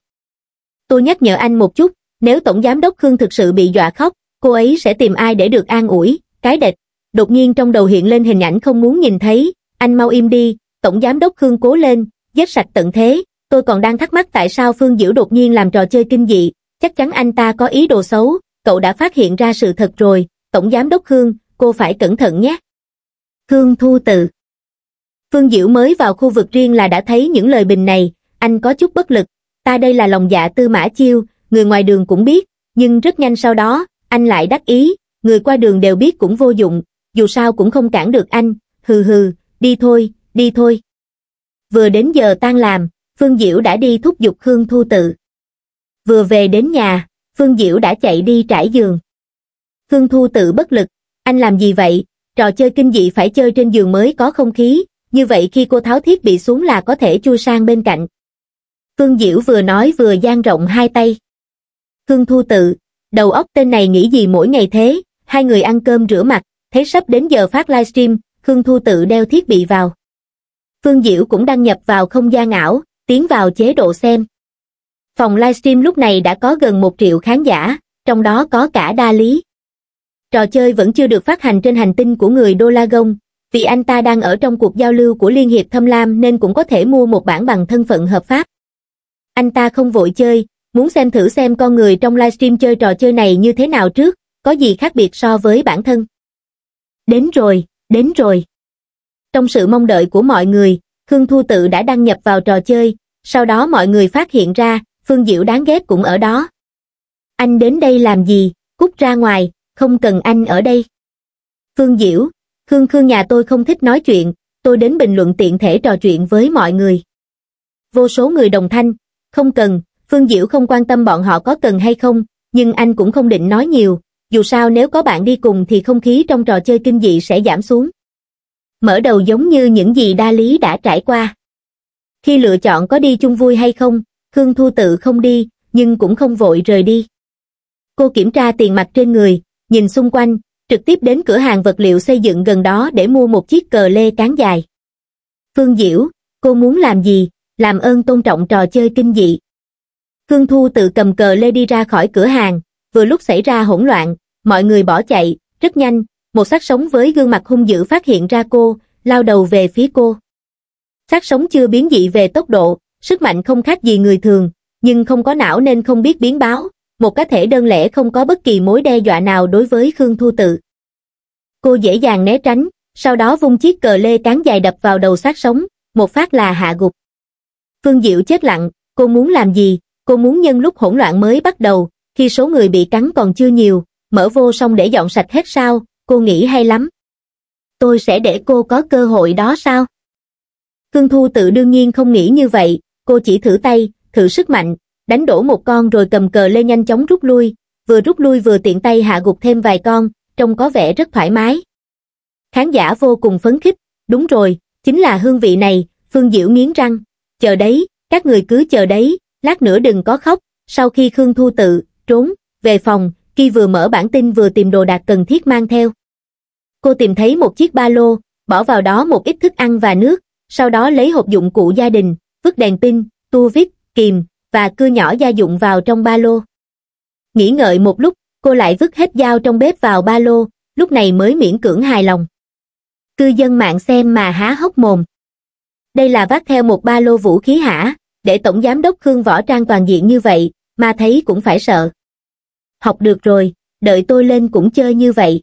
Tôi nhắc nhở anh một chút, nếu Tổng Giám Đốc Khương thực sự bị dọa khóc, cô ấy sẽ tìm ai để được an ủi, cái địch. Đột nhiên trong đầu hiện lên hình ảnh không muốn nhìn thấy, anh mau im đi, Tổng Giám Đốc Khương cố lên, giết sạch tận thế, tôi còn đang thắc mắc tại sao Phương Diễu đột nhiên làm trò chơi kinh dị, chắc chắn anh ta có ý đồ xấu, cậu đã phát hiện ra sự thật rồi, Tổng Giám đốc Khương, cô phải cẩn thận nhé. Khương Thu Tự Phương Diễu mới vào khu vực riêng là đã thấy những lời bình này, anh có chút bất lực, ta đây là lòng dạ tư mã chiêu, người ngoài đường cũng biết, nhưng rất nhanh sau đó, anh lại đắc ý, người qua đường đều biết cũng vô dụng, dù sao cũng không cản được anh, hừ hừ, đi thôi, đi thôi. Vừa đến giờ tan làm, Phương Diễu đã đi thúc giục Khương Thu Tự. Vừa về đến nhà, Phương Diễu đã chạy đi trải giường. Phương Thu tự bất lực, anh làm gì vậy, trò chơi kinh dị phải chơi trên giường mới có không khí, như vậy khi cô tháo thiết bị xuống là có thể chui sang bên cạnh. Phương Diễu vừa nói vừa dang rộng hai tay. Phương Thu tự, đầu óc tên này nghĩ gì mỗi ngày thế, hai người ăn cơm rửa mặt, thấy sắp đến giờ phát livestream, Phương Thu tự đeo thiết bị vào. Phương Diễu cũng đăng nhập vào không gian ảo, tiến vào chế độ xem. Phòng livestream lúc này đã có gần một triệu khán giả, trong đó có cả đa lý. Trò chơi vẫn chưa được phát hành trên hành tinh của người Đô La vì anh ta đang ở trong cuộc giao lưu của Liên hiệp Thâm Lam nên cũng có thể mua một bản bằng thân phận hợp pháp. Anh ta không vội chơi, muốn xem thử xem con người trong livestream chơi trò chơi này như thế nào trước, có gì khác biệt so với bản thân. Đến rồi, đến rồi. Trong sự mong đợi của mọi người, Khương Thu Tự đã đăng nhập vào trò chơi, sau đó mọi người phát hiện ra, phương diệu đáng ghét cũng ở đó anh đến đây làm gì cút ra ngoài không cần anh ở đây phương diễu khương khương nhà tôi không thích nói chuyện tôi đến bình luận tiện thể trò chuyện với mọi người vô số người đồng thanh không cần phương diễu không quan tâm bọn họ có cần hay không nhưng anh cũng không định nói nhiều dù sao nếu có bạn đi cùng thì không khí trong trò chơi kinh dị sẽ giảm xuống mở đầu giống như những gì đa lý đã trải qua khi lựa chọn có đi chung vui hay không Khương Thu tự không đi, nhưng cũng không vội rời đi. Cô kiểm tra tiền mặt trên người, nhìn xung quanh, trực tiếp đến cửa hàng vật liệu xây dựng gần đó để mua một chiếc cờ lê cán dài. Phương Diễu, cô muốn làm gì, làm ơn tôn trọng trò chơi kinh dị. Khương Thu tự cầm cờ lê đi ra khỏi cửa hàng, vừa lúc xảy ra hỗn loạn, mọi người bỏ chạy, rất nhanh, một sát sống với gương mặt hung dữ phát hiện ra cô, lao đầu về phía cô. Sát sống chưa biến dị về tốc độ, Sức mạnh không khác gì người thường, nhưng không có não nên không biết biến báo, một cá thể đơn lẻ không có bất kỳ mối đe dọa nào đối với Khương Thu Tự. Cô dễ dàng né tránh, sau đó vung chiếc cờ lê cán dài đập vào đầu sát sống, một phát là hạ gục. Phương Diệu chết lặng, cô muốn làm gì, cô muốn nhân lúc hỗn loạn mới bắt đầu, khi số người bị cắn còn chưa nhiều, mở vô xong để dọn sạch hết sao, cô nghĩ hay lắm. Tôi sẽ để cô có cơ hội đó sao? Khương Thu tự đương nhiên không nghĩ như vậy, cô chỉ thử tay, thử sức mạnh, đánh đổ một con rồi cầm cờ lê nhanh chóng rút lui, vừa rút lui vừa tiện tay hạ gục thêm vài con, trông có vẻ rất thoải mái. Khán giả vô cùng phấn khích, đúng rồi, chính là hương vị này, Phương Diễu nghiến răng, chờ đấy, các người cứ chờ đấy, lát nữa đừng có khóc, sau khi Khương Thu tự, trốn, về phòng, khi vừa mở bản tin vừa tìm đồ đạc cần thiết mang theo. Cô tìm thấy một chiếc ba lô, bỏ vào đó một ít thức ăn và nước, sau đó lấy hộp dụng cụ gia đình, vứt đèn pin, tua vít, kìm, và cưa nhỏ gia dụng vào trong ba lô. Nghĩ ngợi một lúc, cô lại vứt hết dao trong bếp vào ba lô, lúc này mới miễn cưỡng hài lòng. Cư dân mạng xem mà há hốc mồm. Đây là vác theo một ba lô vũ khí hả, để Tổng Giám đốc Khương Võ Trang toàn diện như vậy, mà thấy cũng phải sợ. Học được rồi, đợi tôi lên cũng chơi như vậy.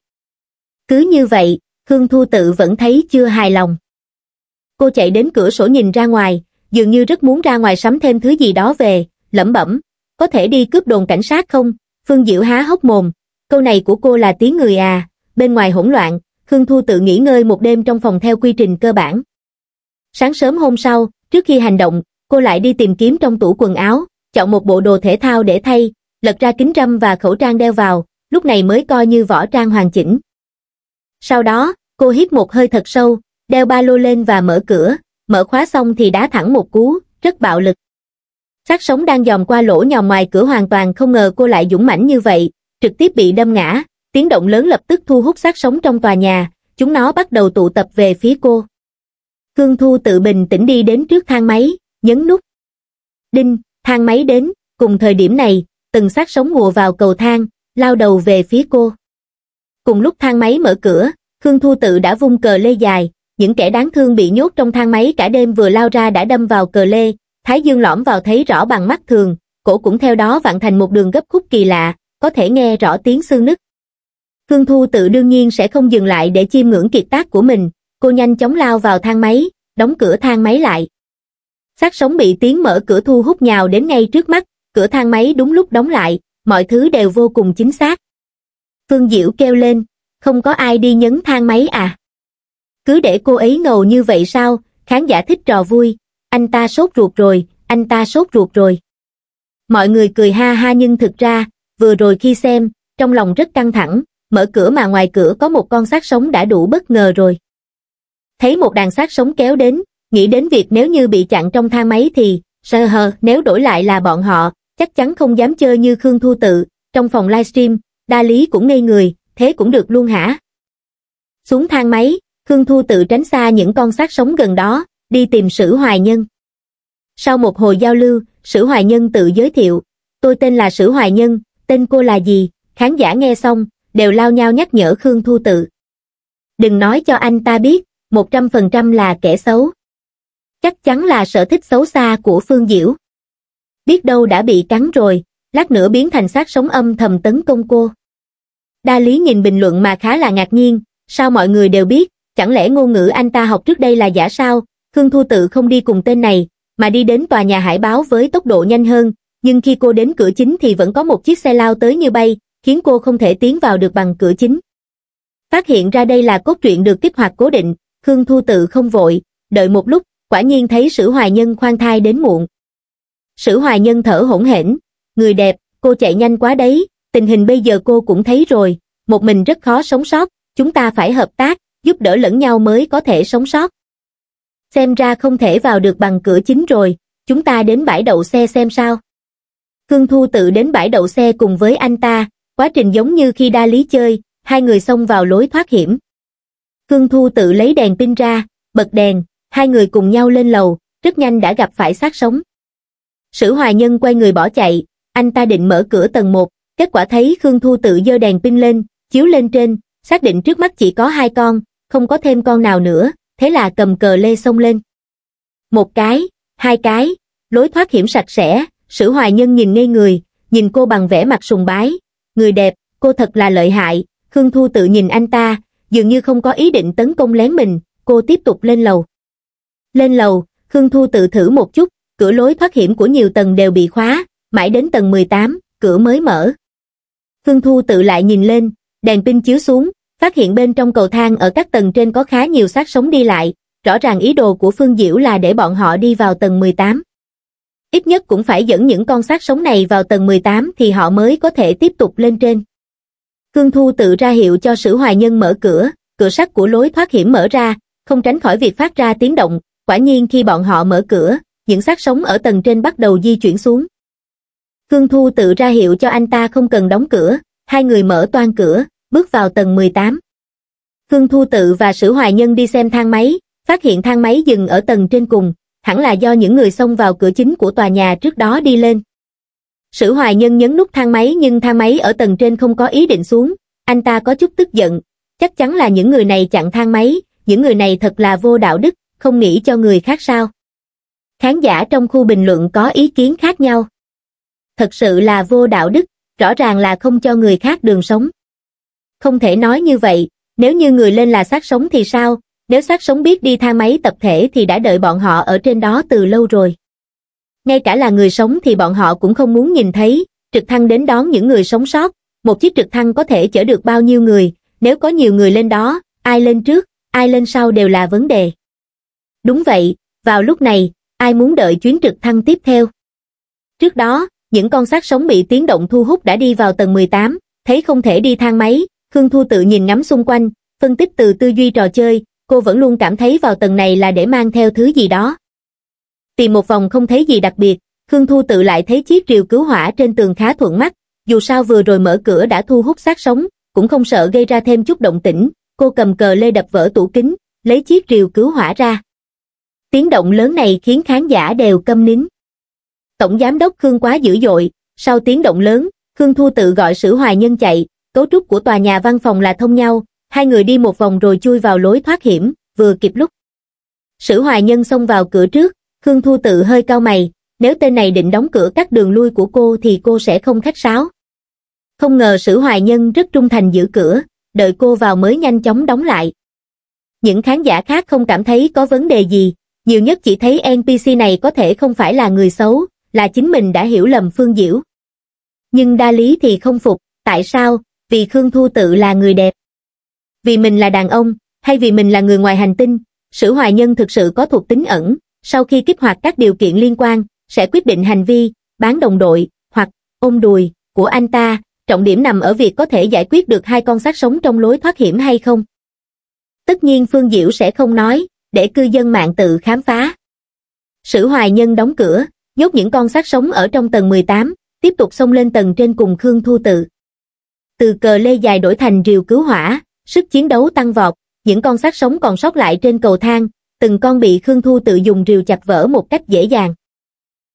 Cứ như vậy, Khương Thu Tự vẫn thấy chưa hài lòng. Cô chạy đến cửa sổ nhìn ra ngoài, dường như rất muốn ra ngoài sắm thêm thứ gì đó về, lẩm bẩm, có thể đi cướp đồn cảnh sát không? Phương Diệu há hốc mồm, câu này của cô là tiếng người à, bên ngoài hỗn loạn, Khương Thu tự nghỉ ngơi một đêm trong phòng theo quy trình cơ bản. Sáng sớm hôm sau, trước khi hành động, cô lại đi tìm kiếm trong tủ quần áo, chọn một bộ đồ thể thao để thay, lật ra kính râm và khẩu trang đeo vào, lúc này mới coi như võ trang hoàn chỉnh. Sau đó, cô hít một hơi thật sâu, đeo ba lô lên và mở cửa, mở khóa xong thì đá thẳng một cú, rất bạo lực. Sát sống đang dòm qua lỗ nhòm ngoài cửa hoàn toàn không ngờ cô lại dũng mãnh như vậy, trực tiếp bị đâm ngã, tiếng động lớn lập tức thu hút sát sống trong tòa nhà, chúng nó bắt đầu tụ tập về phía cô. Khương Thu tự bình tĩnh đi đến trước thang máy, nhấn nút. Đinh, thang máy đến, cùng thời điểm này, từng sát sống ngùa vào cầu thang, lao đầu về phía cô. Cùng lúc thang máy mở cửa, Khương Thu tự đã vung cờ lê dài, những kẻ đáng thương bị nhốt trong thang máy cả đêm vừa lao ra đã đâm vào cờ lê, Thái Dương lõm vào thấy rõ bằng mắt thường, cổ cũng theo đó vặn thành một đường gấp khúc kỳ lạ, có thể nghe rõ tiếng xương nứt. Khương Thu tự đương nhiên sẽ không dừng lại để chiêm ngưỡng kiệt tác của mình, cô nhanh chóng lao vào thang máy, đóng cửa thang máy lại. Sát sống bị tiếng mở cửa thu hút nhào đến ngay trước mắt, cửa thang máy đúng lúc đóng lại, mọi thứ đều vô cùng chính xác. Phương Diệu kêu lên, không có ai đi nhấn thang máy à? Cứ để cô ấy ngầu như vậy sao, khán giả thích trò vui, anh ta sốt ruột rồi, anh ta sốt ruột rồi. Mọi người cười ha ha nhưng thực ra, vừa rồi khi xem, trong lòng rất căng thẳng, mở cửa mà ngoài cửa có một con xác sống đã đủ bất ngờ rồi. Thấy một đàn xác sống kéo đến, nghĩ đến việc nếu như bị chặn trong thang máy thì, sơ hờ, nếu đổi lại là bọn họ, chắc chắn không dám chơi như Khương Thu Tự, trong phòng livestream, đa lý cũng ngây người, thế cũng được luôn hả? Xuống thang máy, Khương Thu tự tránh xa những con xác sống gần đó, đi tìm Sử Hoài Nhân. Sau một hồi giao lưu, Sử Hoài Nhân tự giới thiệu, tôi tên là Sử Hoài Nhân, tên cô là gì, khán giả nghe xong, đều lao nhau nhắc nhở Khương Thu tự. Đừng nói cho anh ta biết, 100% là kẻ xấu. Chắc chắn là sở thích xấu xa của Phương Diễu. Biết đâu đã bị cắn rồi, lát nữa biến thành xác sống âm thầm tấn công cô. Đa Lý nhìn bình luận mà khá là ngạc nhiên, sao mọi người đều biết, Chẳng lẽ ngôn ngữ anh ta học trước đây là giả sao? Khương Thu Tự không đi cùng tên này, mà đi đến tòa nhà hải báo với tốc độ nhanh hơn, nhưng khi cô đến cửa chính thì vẫn có một chiếc xe lao tới như bay, khiến cô không thể tiến vào được bằng cửa chính. Phát hiện ra đây là cốt truyện được kích hoạt cố định, Khương Thu Tự không vội, đợi một lúc, quả nhiên thấy Sử Hoài Nhân khoan thai đến muộn. Sử Hoài Nhân thở hổn hển, người đẹp, cô chạy nhanh quá đấy, tình hình bây giờ cô cũng thấy rồi, một mình rất khó sống sót, chúng ta phải hợp tác, giúp đỡ lẫn nhau mới có thể sống sót. Xem ra không thể vào được bằng cửa chính rồi, chúng ta đến bãi đậu xe xem sao. Khương Thu tự đến bãi đậu xe cùng với anh ta, quá trình giống như khi đa lý chơi, hai người xông vào lối thoát hiểm. Khương Thu tự lấy đèn pin ra, bật đèn, hai người cùng nhau lên lầu, rất nhanh đã gặp phải sát sống. Sử Hoài Nhân quay người bỏ chạy, anh ta định mở cửa tầng 1, kết quả thấy Khương Thu tự dơ đèn pin lên, chiếu lên trên, xác định trước mắt chỉ có hai con, không có thêm con nào nữa, thế là cầm cờ lê xông lên. Một cái, hai cái, lối thoát hiểm sạch sẽ, sử hoài nhân nhìn ngây người, nhìn cô bằng vẻ mặt sùng bái. Người đẹp, cô thật là lợi hại, Khương Thu tự nhìn anh ta, dường như không có ý định tấn công lén mình, cô tiếp tục lên lầu. Lên lầu, Khương Thu tự thử một chút, cửa lối thoát hiểm của nhiều tầng đều bị khóa, mãi đến tầng 18, cửa mới mở. Khương Thu tự lại nhìn lên, đèn pin chiếu xuống, phát hiện bên trong cầu thang ở các tầng trên có khá nhiều xác sống đi lại, rõ ràng ý đồ của Phương Diễu là để bọn họ đi vào tầng 18. Ít nhất cũng phải dẫn những con xác sống này vào tầng 18 thì họ mới có thể tiếp tục lên trên. Khương Thu tự ra hiệu cho sử hoài nhân mở cửa, cửa sắt của lối thoát hiểm mở ra, không tránh khỏi việc phát ra tiếng động, quả nhiên khi bọn họ mở cửa, những xác sống ở tầng trên bắt đầu di chuyển xuống. Khương Thu tự ra hiệu cho anh ta không cần đóng cửa, hai người mở toan cửa, bước vào tầng 18. Khương Thu Tự và Sử Hoài Nhân đi xem thang máy, phát hiện thang máy dừng ở tầng trên cùng, hẳn là do những người xông vào cửa chính của tòa nhà trước đó đi lên. Sử Hoài Nhân nhấn nút thang máy nhưng thang máy ở tầng trên không có ý định xuống, anh ta có chút tức giận, chắc chắn là những người này chặn thang máy, những người này thật là vô đạo đức, không nghĩ cho người khác sao. Khán giả trong khu bình luận có ý kiến khác nhau. Thật sự là vô đạo đức, rõ ràng là không cho người khác đường sống không thể nói như vậy, nếu như người lên là xác sống thì sao, nếu xác sống biết đi thang máy tập thể thì đã đợi bọn họ ở trên đó từ lâu rồi. Ngay cả là người sống thì bọn họ cũng không muốn nhìn thấy, trực thăng đến đón những người sống sót, một chiếc trực thăng có thể chở được bao nhiêu người, nếu có nhiều người lên đó, ai lên trước, ai lên sau đều là vấn đề. Đúng vậy, vào lúc này, ai muốn đợi chuyến trực thăng tiếp theo. Trước đó, những con xác sống bị tiếng động thu hút đã đi vào tầng 18, thấy không thể đi thang máy, khương thu tự nhìn ngắm xung quanh phân tích từ tư duy trò chơi cô vẫn luôn cảm thấy vào tầng này là để mang theo thứ gì đó tìm một vòng không thấy gì đặc biệt khương thu tự lại thấy chiếc rìu cứu hỏa trên tường khá thuận mắt dù sao vừa rồi mở cửa đã thu hút sát sống cũng không sợ gây ra thêm chút động tĩnh cô cầm cờ lê đập vỡ tủ kính lấy chiếc rìu cứu hỏa ra tiếng động lớn này khiến khán giả đều câm nín tổng giám đốc khương quá dữ dội sau tiếng động lớn khương thu tự gọi sử hoài nhân chạy cấu trúc của tòa nhà văn phòng là thông nhau, hai người đi một vòng rồi chui vào lối thoát hiểm, vừa kịp lúc. Sử hoài nhân xông vào cửa trước, Khương Thu tự hơi cao mày, nếu tên này định đóng cửa các đường lui của cô thì cô sẽ không khách sáo. Không ngờ sử hoài nhân rất trung thành giữ cửa, đợi cô vào mới nhanh chóng đóng lại. Những khán giả khác không cảm thấy có vấn đề gì, nhiều nhất chỉ thấy NPC này có thể không phải là người xấu, là chính mình đã hiểu lầm Phương Diễu. Nhưng đa lý thì không phục, tại sao, vì Khương Thu tự là người đẹp. Vì mình là đàn ông, hay vì mình là người ngoài hành tinh, sử hoài nhân thực sự có thuộc tính ẩn, sau khi kích hoạt các điều kiện liên quan, sẽ quyết định hành vi, bán đồng đội, hoặc ôm đùi của anh ta, trọng điểm nằm ở việc có thể giải quyết được hai con xác sống trong lối thoát hiểm hay không. Tất nhiên Phương diệu sẽ không nói, để cư dân mạng tự khám phá. Sử hoài nhân đóng cửa, nhốt những con xác sống ở trong tầng 18, tiếp tục xông lên tầng trên cùng Khương Thu Tự từ cờ lê dài đổi thành rìu cứu hỏa, sức chiến đấu tăng vọt, những con xác sống còn sót lại trên cầu thang, từng con bị Khương Thu tự dùng rìu chặt vỡ một cách dễ dàng.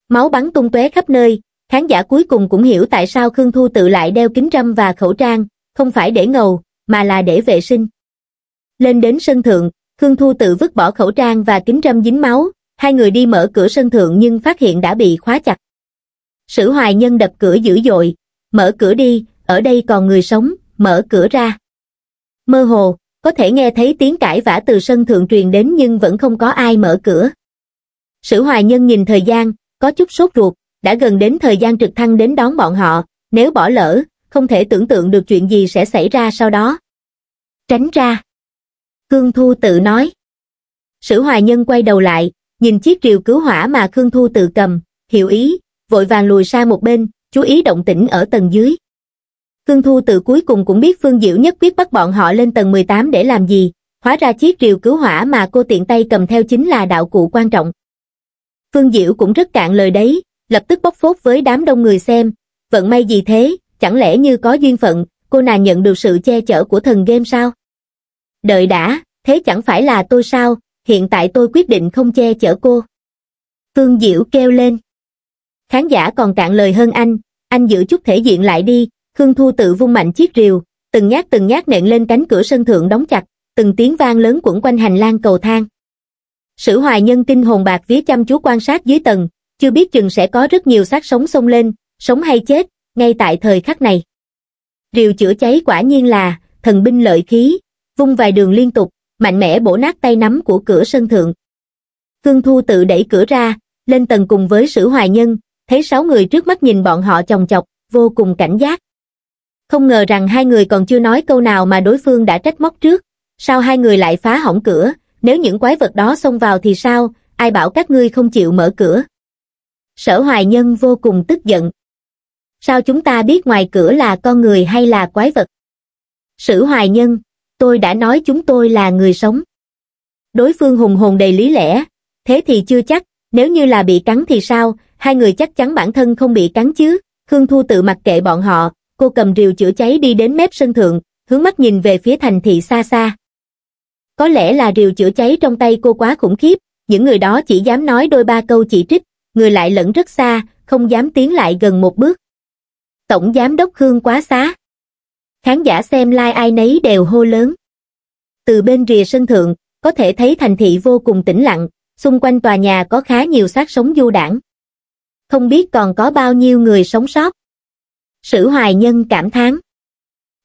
Máu bắn tung tóe khắp nơi, khán giả cuối cùng cũng hiểu tại sao Khương Thu tự lại đeo kính râm và khẩu trang, không phải để ngầu, mà là để vệ sinh. Lên đến sân thượng, Khương Thu tự vứt bỏ khẩu trang và kính râm dính máu, hai người đi mở cửa sân thượng nhưng phát hiện đã bị khóa chặt. Sử hoài nhân đập cửa dữ dội, mở cửa đi, ở đây còn người sống, mở cửa ra. Mơ hồ, có thể nghe thấy tiếng cãi vã từ sân thượng truyền đến nhưng vẫn không có ai mở cửa. Sử hoài nhân nhìn thời gian, có chút sốt ruột, đã gần đến thời gian trực thăng đến đón bọn họ, nếu bỏ lỡ, không thể tưởng tượng được chuyện gì sẽ xảy ra sau đó. Tránh ra. Khương Thu tự nói. Sử hoài nhân quay đầu lại, nhìn chiếc rìu cứu hỏa mà Khương Thu tự cầm, hiểu ý, vội vàng lùi xa một bên, chú ý động tĩnh ở tầng dưới. Cương Thu Tự cuối cùng cũng biết Phương Diệu nhất quyết bắt bọn họ lên tầng 18 để làm gì, hóa ra chiếc rìu cứu hỏa mà cô tiện tay cầm theo chính là đạo cụ quan trọng. Phương Diệu cũng rất cạn lời đấy, lập tức bốc phốt với đám đông người xem, vận may gì thế, chẳng lẽ như có duyên phận, cô nàng nhận được sự che chở của thần game sao? Đợi đã, thế chẳng phải là tôi sao, hiện tại tôi quyết định không che chở cô. Phương Diệu kêu lên. Khán giả còn cạn lời hơn anh, anh giữ chút thể diện lại đi, Khương Thu tự vung mạnh chiếc rìu, từng nhát từng nhát nện lên cánh cửa sân thượng đóng chặt, từng tiếng vang lớn quẩn quanh hành lang cầu thang. Sử hoài nhân kinh hồn bạc vía chăm chú quan sát dưới tầng, chưa biết chừng sẽ có rất nhiều xác sống xông lên, sống hay chết, ngay tại thời khắc này. Rìu chữa cháy quả nhiên là thần binh lợi khí, vung vài đường liên tục, mạnh mẽ bổ nát tay nắm của cửa sân thượng. Khương Thu tự đẩy cửa ra, lên tầng cùng với sử hoài nhân, thấy sáu người trước mắt nhìn bọn họ chồng chọc, vô cùng cảnh giác không ngờ rằng hai người còn chưa nói câu nào mà đối phương đã trách móc trước sao hai người lại phá hỏng cửa nếu những quái vật đó xông vào thì sao ai bảo các ngươi không chịu mở cửa sở hoài nhân vô cùng tức giận sao chúng ta biết ngoài cửa là con người hay là quái vật sử hoài nhân tôi đã nói chúng tôi là người sống đối phương hùng hồn đầy lý lẽ thế thì chưa chắc nếu như là bị cắn thì sao hai người chắc chắn bản thân không bị cắn chứ khương thu tự mặc kệ bọn họ cô cầm rìu chữa cháy đi đến mép sân thượng, hướng mắt nhìn về phía thành thị xa xa. Có lẽ là rìu chữa cháy trong tay cô quá khủng khiếp, những người đó chỉ dám nói đôi ba câu chỉ trích, người lại lẫn rất xa, không dám tiến lại gần một bước. Tổng giám đốc Khương quá xá. Khán giả xem like ai nấy đều hô lớn. Từ bên rìa sân thượng, có thể thấy thành thị vô cùng tĩnh lặng, xung quanh tòa nhà có khá nhiều xác sống du đảng. Không biết còn có bao nhiêu người sống sót. Sử hoài nhân cảm thán.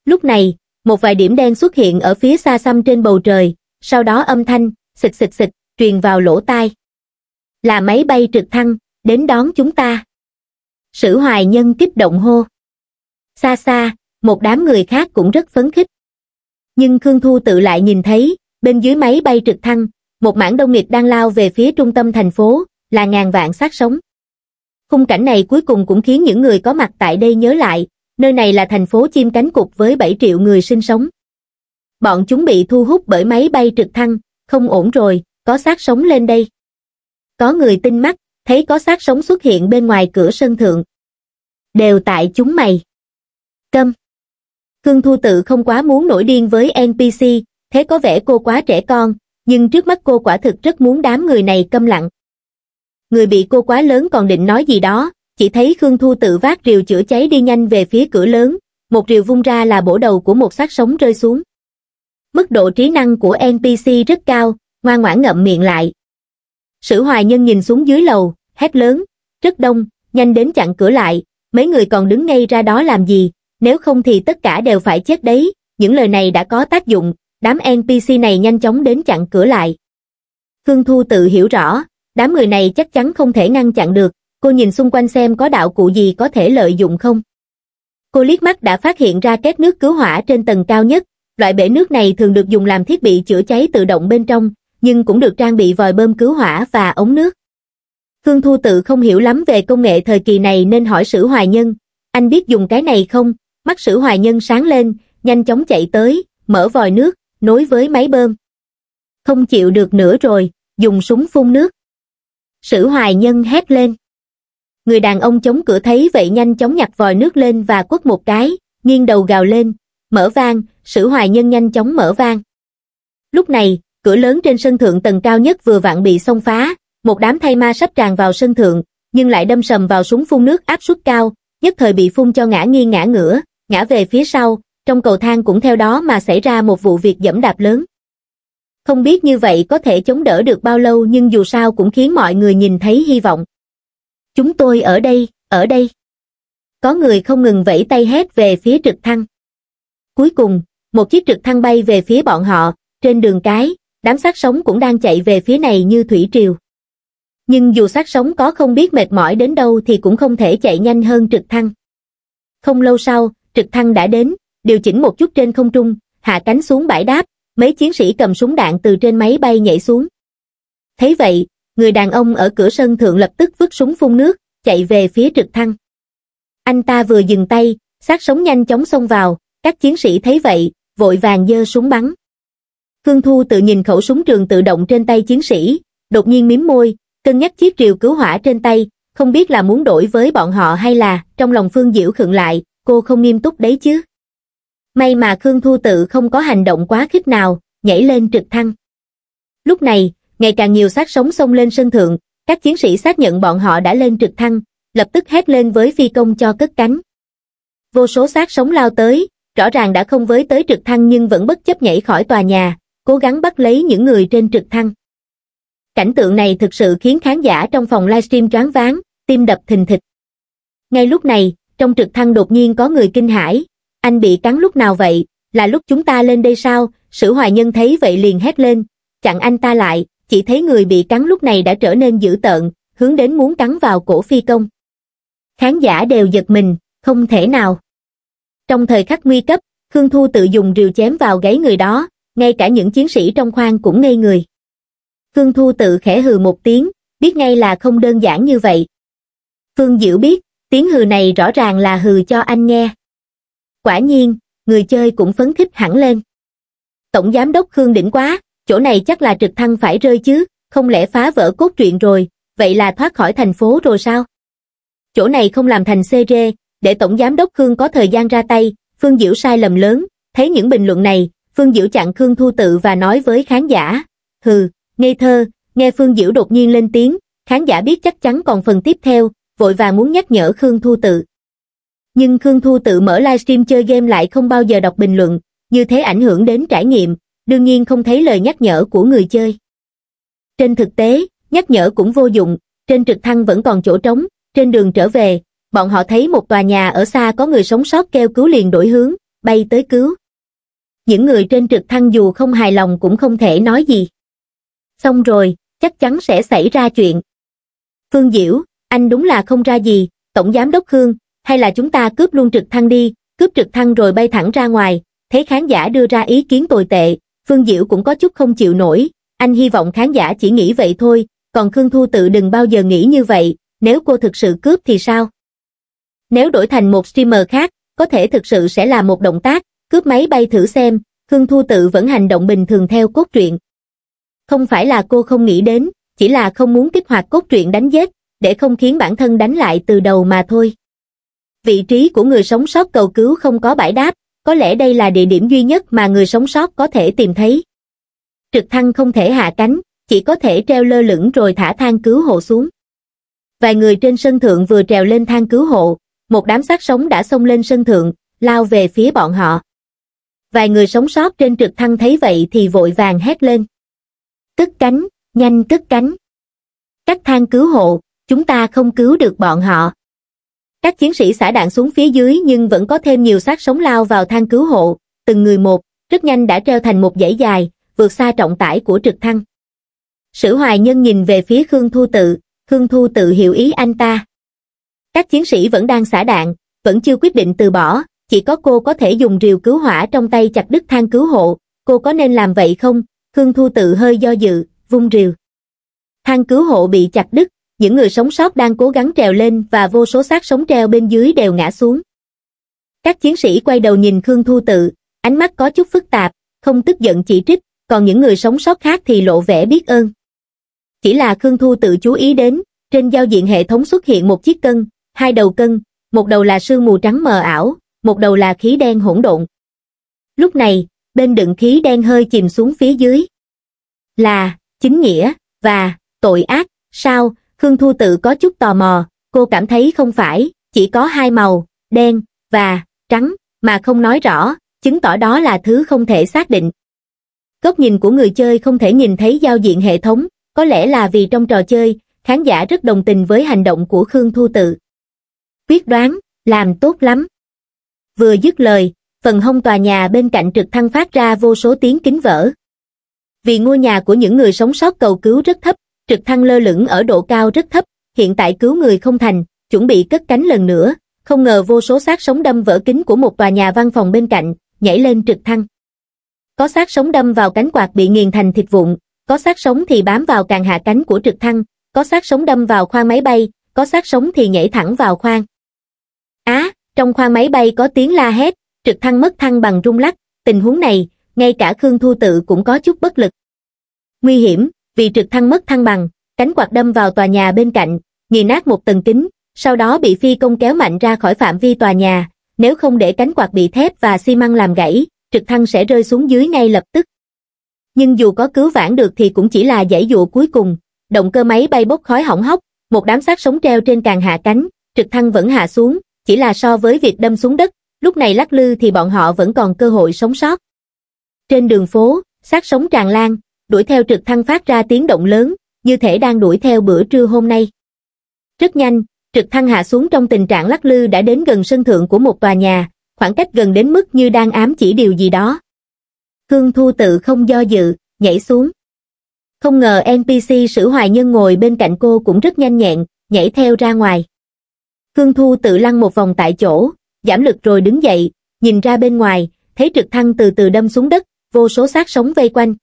Lúc này, một vài điểm đen xuất hiện ở phía xa xăm trên bầu trời, sau đó âm thanh, xịt xịt xịt, truyền vào lỗ tai. Là máy bay trực thăng, đến đón chúng ta. Sử hoài nhân kích động hô. Xa xa, một đám người khác cũng rất phấn khích. Nhưng Khương Thu tự lại nhìn thấy, bên dưới máy bay trực thăng, một mảng đông nghiệp đang lao về phía trung tâm thành phố, là ngàn vạn sát sống. Khung cảnh này cuối cùng cũng khiến những người có mặt tại đây nhớ lại, nơi này là thành phố chim cánh cục với 7 triệu người sinh sống. Bọn chúng bị thu hút bởi máy bay trực thăng, không ổn rồi, có xác sống lên đây. Có người tin mắt, thấy có xác sống xuất hiện bên ngoài cửa sân thượng. Đều tại chúng mày. Câm. Khương Thu Tự không quá muốn nổi điên với NPC, thế có vẻ cô quá trẻ con, nhưng trước mắt cô quả thực rất muốn đám người này câm lặng người bị cô quá lớn còn định nói gì đó, chỉ thấy Khương Thu tự vác rìu chữa cháy đi nhanh về phía cửa lớn, một rìu vung ra là bổ đầu của một xác sống rơi xuống. Mức độ trí năng của NPC rất cao, ngoan ngoãn ngậm miệng lại. Sử hoài nhân nhìn xuống dưới lầu, hét lớn, rất đông, nhanh đến chặn cửa lại, mấy người còn đứng ngay ra đó làm gì, nếu không thì tất cả đều phải chết đấy, những lời này đã có tác dụng, đám NPC này nhanh chóng đến chặn cửa lại. Khương Thu tự hiểu rõ, đám người này chắc chắn không thể ngăn chặn được, cô nhìn xung quanh xem có đạo cụ gì có thể lợi dụng không. Cô liếc mắt đã phát hiện ra két nước cứu hỏa trên tầng cao nhất, loại bể nước này thường được dùng làm thiết bị chữa cháy tự động bên trong, nhưng cũng được trang bị vòi bơm cứu hỏa và ống nước. Khương Thu tự không hiểu lắm về công nghệ thời kỳ này nên hỏi Sử Hoài Nhân, anh biết dùng cái này không? Mắt Sử Hoài Nhân sáng lên, nhanh chóng chạy tới, mở vòi nước, nối với máy bơm. Không chịu được nữa rồi, dùng súng phun nước. Sử hoài nhân hét lên. Người đàn ông chống cửa thấy vậy nhanh chóng nhặt vòi nước lên và quất một cái, nghiêng đầu gào lên, mở vang, sử hoài nhân nhanh chóng mở vang. Lúc này, cửa lớn trên sân thượng tầng cao nhất vừa vặn bị xông phá, một đám thay ma sắp tràn vào sân thượng, nhưng lại đâm sầm vào súng phun nước áp suất cao, nhất thời bị phun cho ngã nghiêng ngã ngửa, ngã về phía sau, trong cầu thang cũng theo đó mà xảy ra một vụ việc dẫm đạp lớn không biết như vậy có thể chống đỡ được bao lâu nhưng dù sao cũng khiến mọi người nhìn thấy hy vọng. Chúng tôi ở đây, ở đây. Có người không ngừng vẫy tay hét về phía trực thăng. Cuối cùng, một chiếc trực thăng bay về phía bọn họ, trên đường cái, đám sát sống cũng đang chạy về phía này như thủy triều. Nhưng dù sát sống có không biết mệt mỏi đến đâu thì cũng không thể chạy nhanh hơn trực thăng. Không lâu sau, trực thăng đã đến, điều chỉnh một chút trên không trung, hạ cánh xuống bãi đáp, mấy chiến sĩ cầm súng đạn từ trên máy bay nhảy xuống. Thấy vậy, người đàn ông ở cửa sân thượng lập tức vứt súng phun nước, chạy về phía trực thăng. Anh ta vừa dừng tay, sát sống nhanh chóng xông vào, các chiến sĩ thấy vậy, vội vàng giơ súng bắn. Khương Thu tự nhìn khẩu súng trường tự động trên tay chiến sĩ, đột nhiên miếm môi, cân nhắc chiếc rìu cứu hỏa trên tay, không biết là muốn đổi với bọn họ hay là, trong lòng Phương Diễu khựng lại, cô không nghiêm túc đấy chứ may mà khương thu tự không có hành động quá khích nào nhảy lên trực thăng lúc này ngày càng nhiều xác sống xông lên sân thượng các chiến sĩ xác nhận bọn họ đã lên trực thăng lập tức hét lên với phi công cho cất cánh vô số xác sống lao tới rõ ràng đã không với tới trực thăng nhưng vẫn bất chấp nhảy khỏi tòa nhà cố gắng bắt lấy những người trên trực thăng cảnh tượng này thực sự khiến khán giả trong phòng livestream choáng váng tim đập thình thịch ngay lúc này trong trực thăng đột nhiên có người kinh hãi anh bị cắn lúc nào vậy, là lúc chúng ta lên đây sao, sử hoài nhân thấy vậy liền hét lên, chặn anh ta lại, chỉ thấy người bị cắn lúc này đã trở nên dữ tợn, hướng đến muốn cắn vào cổ phi công. Khán giả đều giật mình, không thể nào. Trong thời khắc nguy cấp, Khương Thu tự dùng rìu chém vào gáy người đó, ngay cả những chiến sĩ trong khoang cũng ngây người. Khương Thu tự khẽ hừ một tiếng, biết ngay là không đơn giản như vậy. Phương Diệu biết, tiếng hừ này rõ ràng là hừ cho anh nghe. Quả nhiên, người chơi cũng phấn khích hẳn lên. Tổng giám đốc Khương đỉnh quá, chỗ này chắc là trực thăng phải rơi chứ, không lẽ phá vỡ cốt truyện rồi, vậy là thoát khỏi thành phố rồi sao? Chỗ này không làm thành CR, để Tổng giám đốc Khương có thời gian ra tay, Phương Diễu sai lầm lớn, thấy những bình luận này, Phương Diễu chặn Khương Thu Tự và nói với khán giả, hừ, ngây thơ, nghe Phương Diễu đột nhiên lên tiếng, khán giả biết chắc chắn còn phần tiếp theo, vội và muốn nhắc nhở Khương Thu Tự nhưng Khương Thu tự mở livestream chơi game lại không bao giờ đọc bình luận, như thế ảnh hưởng đến trải nghiệm, đương nhiên không thấy lời nhắc nhở của người chơi. Trên thực tế, nhắc nhở cũng vô dụng, trên trực thăng vẫn còn chỗ trống, trên đường trở về, bọn họ thấy một tòa nhà ở xa có người sống sót kêu cứu liền đổi hướng, bay tới cứu. Những người trên trực thăng dù không hài lòng cũng không thể nói gì. Xong rồi, chắc chắn sẽ xảy ra chuyện. Phương Diễu, anh đúng là không ra gì, Tổng Giám Đốc Khương, hay là chúng ta cướp luôn trực thăng đi, cướp trực thăng rồi bay thẳng ra ngoài, thấy khán giả đưa ra ý kiến tồi tệ, Phương Diệu cũng có chút không chịu nổi, anh hy vọng khán giả chỉ nghĩ vậy thôi, còn Khương Thu tự đừng bao giờ nghĩ như vậy, nếu cô thực sự cướp thì sao? Nếu đổi thành một streamer khác, có thể thực sự sẽ là một động tác, cướp máy bay thử xem, Khương Thu tự vẫn hành động bình thường theo cốt truyện. Không phải là cô không nghĩ đến, chỉ là không muốn kích hoạt cốt truyện đánh giết, để không khiến bản thân đánh lại từ đầu mà thôi vị trí của người sống sót cầu cứu không có bãi đáp, có lẽ đây là địa điểm duy nhất mà người sống sót có thể tìm thấy. Trực thăng không thể hạ cánh, chỉ có thể treo lơ lửng rồi thả thang cứu hộ xuống. Vài người trên sân thượng vừa trèo lên thang cứu hộ, một đám xác sống đã xông lên sân thượng, lao về phía bọn họ. Vài người sống sót trên trực thăng thấy vậy thì vội vàng hét lên. Cất cánh, nhanh cất cánh. Các thang cứu hộ, chúng ta không cứu được bọn họ, các chiến sĩ xả đạn xuống phía dưới nhưng vẫn có thêm nhiều xác sống lao vào thang cứu hộ, từng người một, rất nhanh đã treo thành một dãy dài, vượt xa trọng tải của trực thăng. Sử hoài nhân nhìn về phía Khương Thu Tự, Khương Thu Tự hiểu ý anh ta. Các chiến sĩ vẫn đang xả đạn, vẫn chưa quyết định từ bỏ, chỉ có cô có thể dùng rìu cứu hỏa trong tay chặt đứt thang cứu hộ, cô có nên làm vậy không? Khương Thu Tự hơi do dự, vung rìu. Thang cứu hộ bị chặt đứt, những người sống sót đang cố gắng trèo lên và vô số xác sống treo bên dưới đều ngã xuống. Các chiến sĩ quay đầu nhìn Khương Thu Tự, ánh mắt có chút phức tạp, không tức giận chỉ trích, còn những người sống sót khác thì lộ vẻ biết ơn. Chỉ là Khương Thu Tự chú ý đến, trên giao diện hệ thống xuất hiện một chiếc cân, hai đầu cân, một đầu là sương mù trắng mờ ảo, một đầu là khí đen hỗn độn. Lúc này, bên đựng khí đen hơi chìm xuống phía dưới. Là, chính nghĩa, và, tội ác, sao, Khương Thu Tự có chút tò mò, cô cảm thấy không phải, chỉ có hai màu, đen, và, trắng, mà không nói rõ, chứng tỏ đó là thứ không thể xác định. Góc nhìn của người chơi không thể nhìn thấy giao diện hệ thống, có lẽ là vì trong trò chơi, khán giả rất đồng tình với hành động của Khương Thu Tự. Quyết đoán, làm tốt lắm. Vừa dứt lời, phần hông tòa nhà bên cạnh trực thăng phát ra vô số tiếng kính vỡ. Vì ngôi nhà của những người sống sót cầu cứu rất thấp, trực thăng lơ lửng ở độ cao rất thấp, hiện tại cứu người không thành, chuẩn bị cất cánh lần nữa, không ngờ vô số xác sống đâm vỡ kính của một tòa nhà văn phòng bên cạnh, nhảy lên trực thăng. Có xác sống đâm vào cánh quạt bị nghiền thành thịt vụn, có xác sống thì bám vào càng hạ cánh của trực thăng, có xác sống đâm vào khoang máy bay, có xác sống thì nhảy thẳng vào khoang. Á, à, trong khoang máy bay có tiếng la hét, trực thăng mất thăng bằng rung lắc, tình huống này, ngay cả Khương Thu Tự cũng có chút bất lực. Nguy hiểm, vì trực thăng mất thăng bằng, cánh quạt đâm vào tòa nhà bên cạnh, nghiền nát một tầng kính, sau đó bị phi công kéo mạnh ra khỏi phạm vi tòa nhà, nếu không để cánh quạt bị thép và xi măng làm gãy, trực thăng sẽ rơi xuống dưới ngay lập tức. Nhưng dù có cứu vãn được thì cũng chỉ là giải dụ cuối cùng, động cơ máy bay bốc khói hỏng hóc, một đám xác sống treo trên càng hạ cánh, trực thăng vẫn hạ xuống, chỉ là so với việc đâm xuống đất, lúc này lắc lư thì bọn họ vẫn còn cơ hội sống sót. Trên đường phố, xác sống tràn lan, đuổi theo trực thăng phát ra tiếng động lớn, như thể đang đuổi theo bữa trưa hôm nay. Rất nhanh, trực thăng hạ xuống trong tình trạng lắc lư đã đến gần sân thượng của một tòa nhà, khoảng cách gần đến mức như đang ám chỉ điều gì đó. Khương Thu tự không do dự, nhảy xuống. Không ngờ NPC Sử Hoài Nhân ngồi bên cạnh cô cũng rất nhanh nhẹn, nhảy theo ra ngoài. Khương Thu tự lăn một vòng tại chỗ, giảm lực rồi đứng dậy, nhìn ra bên ngoài, thấy trực thăng từ từ đâm xuống đất, vô số xác sống vây quanh.